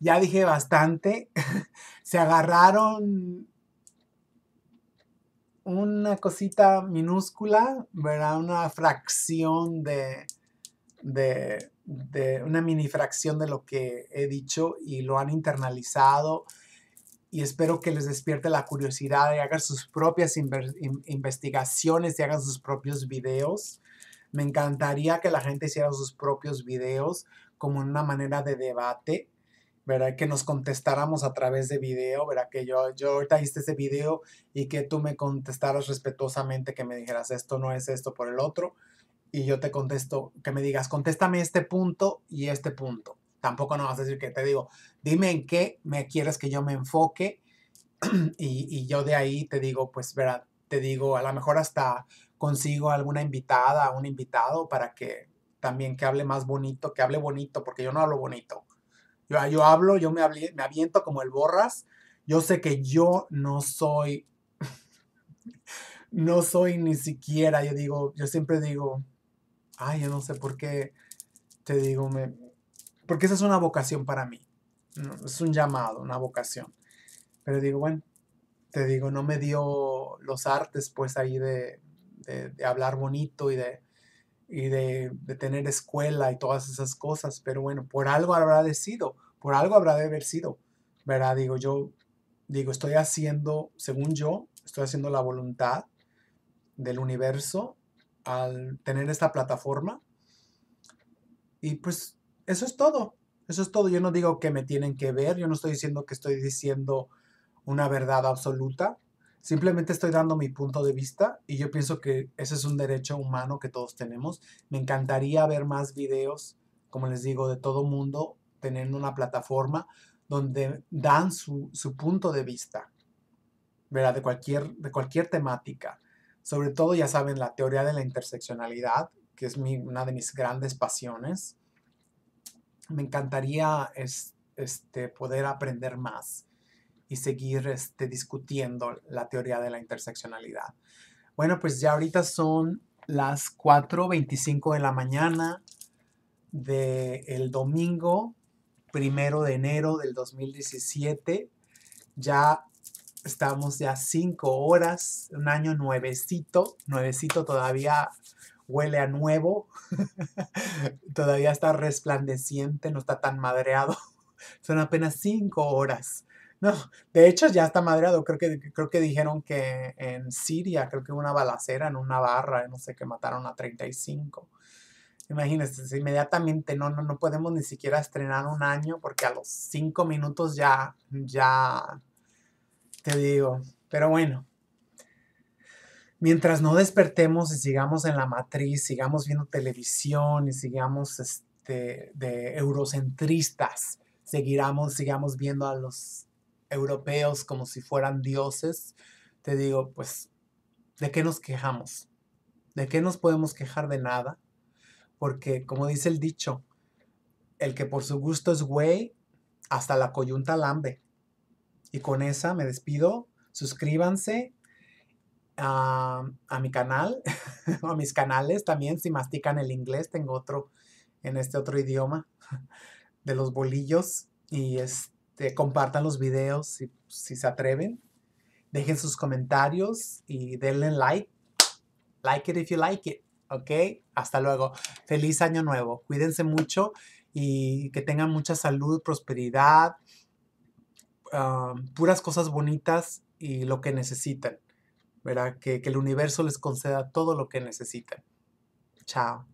ya dije bastante. Se agarraron una cosita minúscula, ¿verdad? Una fracción de, una mini fracción de lo que he dicho y lo han internalizado. Y espero que les despierte la curiosidad y hagan sus propias investigaciones y hagan sus propios videos. Me encantaría que la gente hiciera sus propios videos como una manera de debate ¿verdad? Que nos contestáramos a través de video, ¿verdad? Que yo, yo ahorita hice ese video y que tú me contestaras respetuosamente, que me dijeras esto no es esto por el otro, y yo te contesto, que me digas, contéstame este punto y este punto. Tampoco no vas a decir que te digo, dime en qué me quieres que yo me enfoque y, yo de ahí te digo, pues, verá, Te digo, a lo mejor hasta consigo alguna invitada, un invitado para que también que hable más bonito, que hable bonito, porque yo no hablo bonito Ah, yo, hablo, yo me, me aviento como el borras. Yo sé que yo no soy, no soy ni siquiera, yo digo, yo siempre digo, ay, yo no sé por qué te digo, me, porque esa es una vocación para mí. Es un llamado, una vocación. Pero digo, bueno, te digo, no me dio los artes, pues ahí de hablar bonito y de, y de, tener escuela y todas esas cosas, pero bueno, por algo habrá de sido, por algo habrá de haber sido, ¿verdad? Digo, yo digo, estoy haciendo, según yo, estoy haciendo la voluntad del universo al tener esta plataforma. Y pues eso es todo, eso es todo. Yo no digo que me tienen que ver, yo no estoy diciendo que estoy diciendo una verdad absoluta, Simplemente estoy dando mi punto de vista y yo pienso que ese es un derecho humano que todos tenemos. Me encantaría ver más videos, como les digo, de todo mundo teniendo una plataforma donde dan su, punto de vista, ¿verdad? De cualquier, de cualquier temática. Sobre todo, ya saben, la teoría de la interseccionalidad, que es una de mis grandes pasiones. Me encantaría es, este, poder aprender más y seguir este, discutiendo la teoría de la interseccionalidad. Bueno, pues ya ahorita son las 4.25 de la mañana del el domingo primero de enero del 2017. Ya estamos ya cinco horas, un año nuevecito, nuevecito todavía huele a nuevo, todavía está resplandeciente, no está tan madreado. Son apenas cinco horas no, de hecho ya está madreado. Creo que, creo que dijeron que en Siria, creo que una balacera en una barra, no sé, que mataron a 35. Imagínense, inmediatamente no, no, no podemos ni siquiera estrenar un año porque a los cinco minutos ya, ya, te digo. Pero bueno, mientras no despertemos y sigamos en la matriz, sigamos viendo televisión y sigamos este, de eurocentristas, seguiremos sigamos viendo a los europeos como si fueran dioses, te digo, pues, ¿de qué nos quejamos? ¿De qué nos podemos quejar de nada? Porque, como dice el dicho, el que por su gusto es güey, hasta la coyunta lambe. Y con esa me despido. Suscríbanse ah, a, mi canal, a mis canales también, si mastican el inglés, tengo otro en este otro idioma de los bolillos. Y es este, este, compartan los videos si, se atreven, dejen sus comentarios y denle like. Like it if you like it, ¿ok? Hasta luego. Feliz año nuevo. Cuídense mucho y que tengan mucha salud, prosperidad, um, puras cosas bonitas y lo que necesitan. ¿verdad? Que, que el universo les conceda todo lo que necesitan. Chao.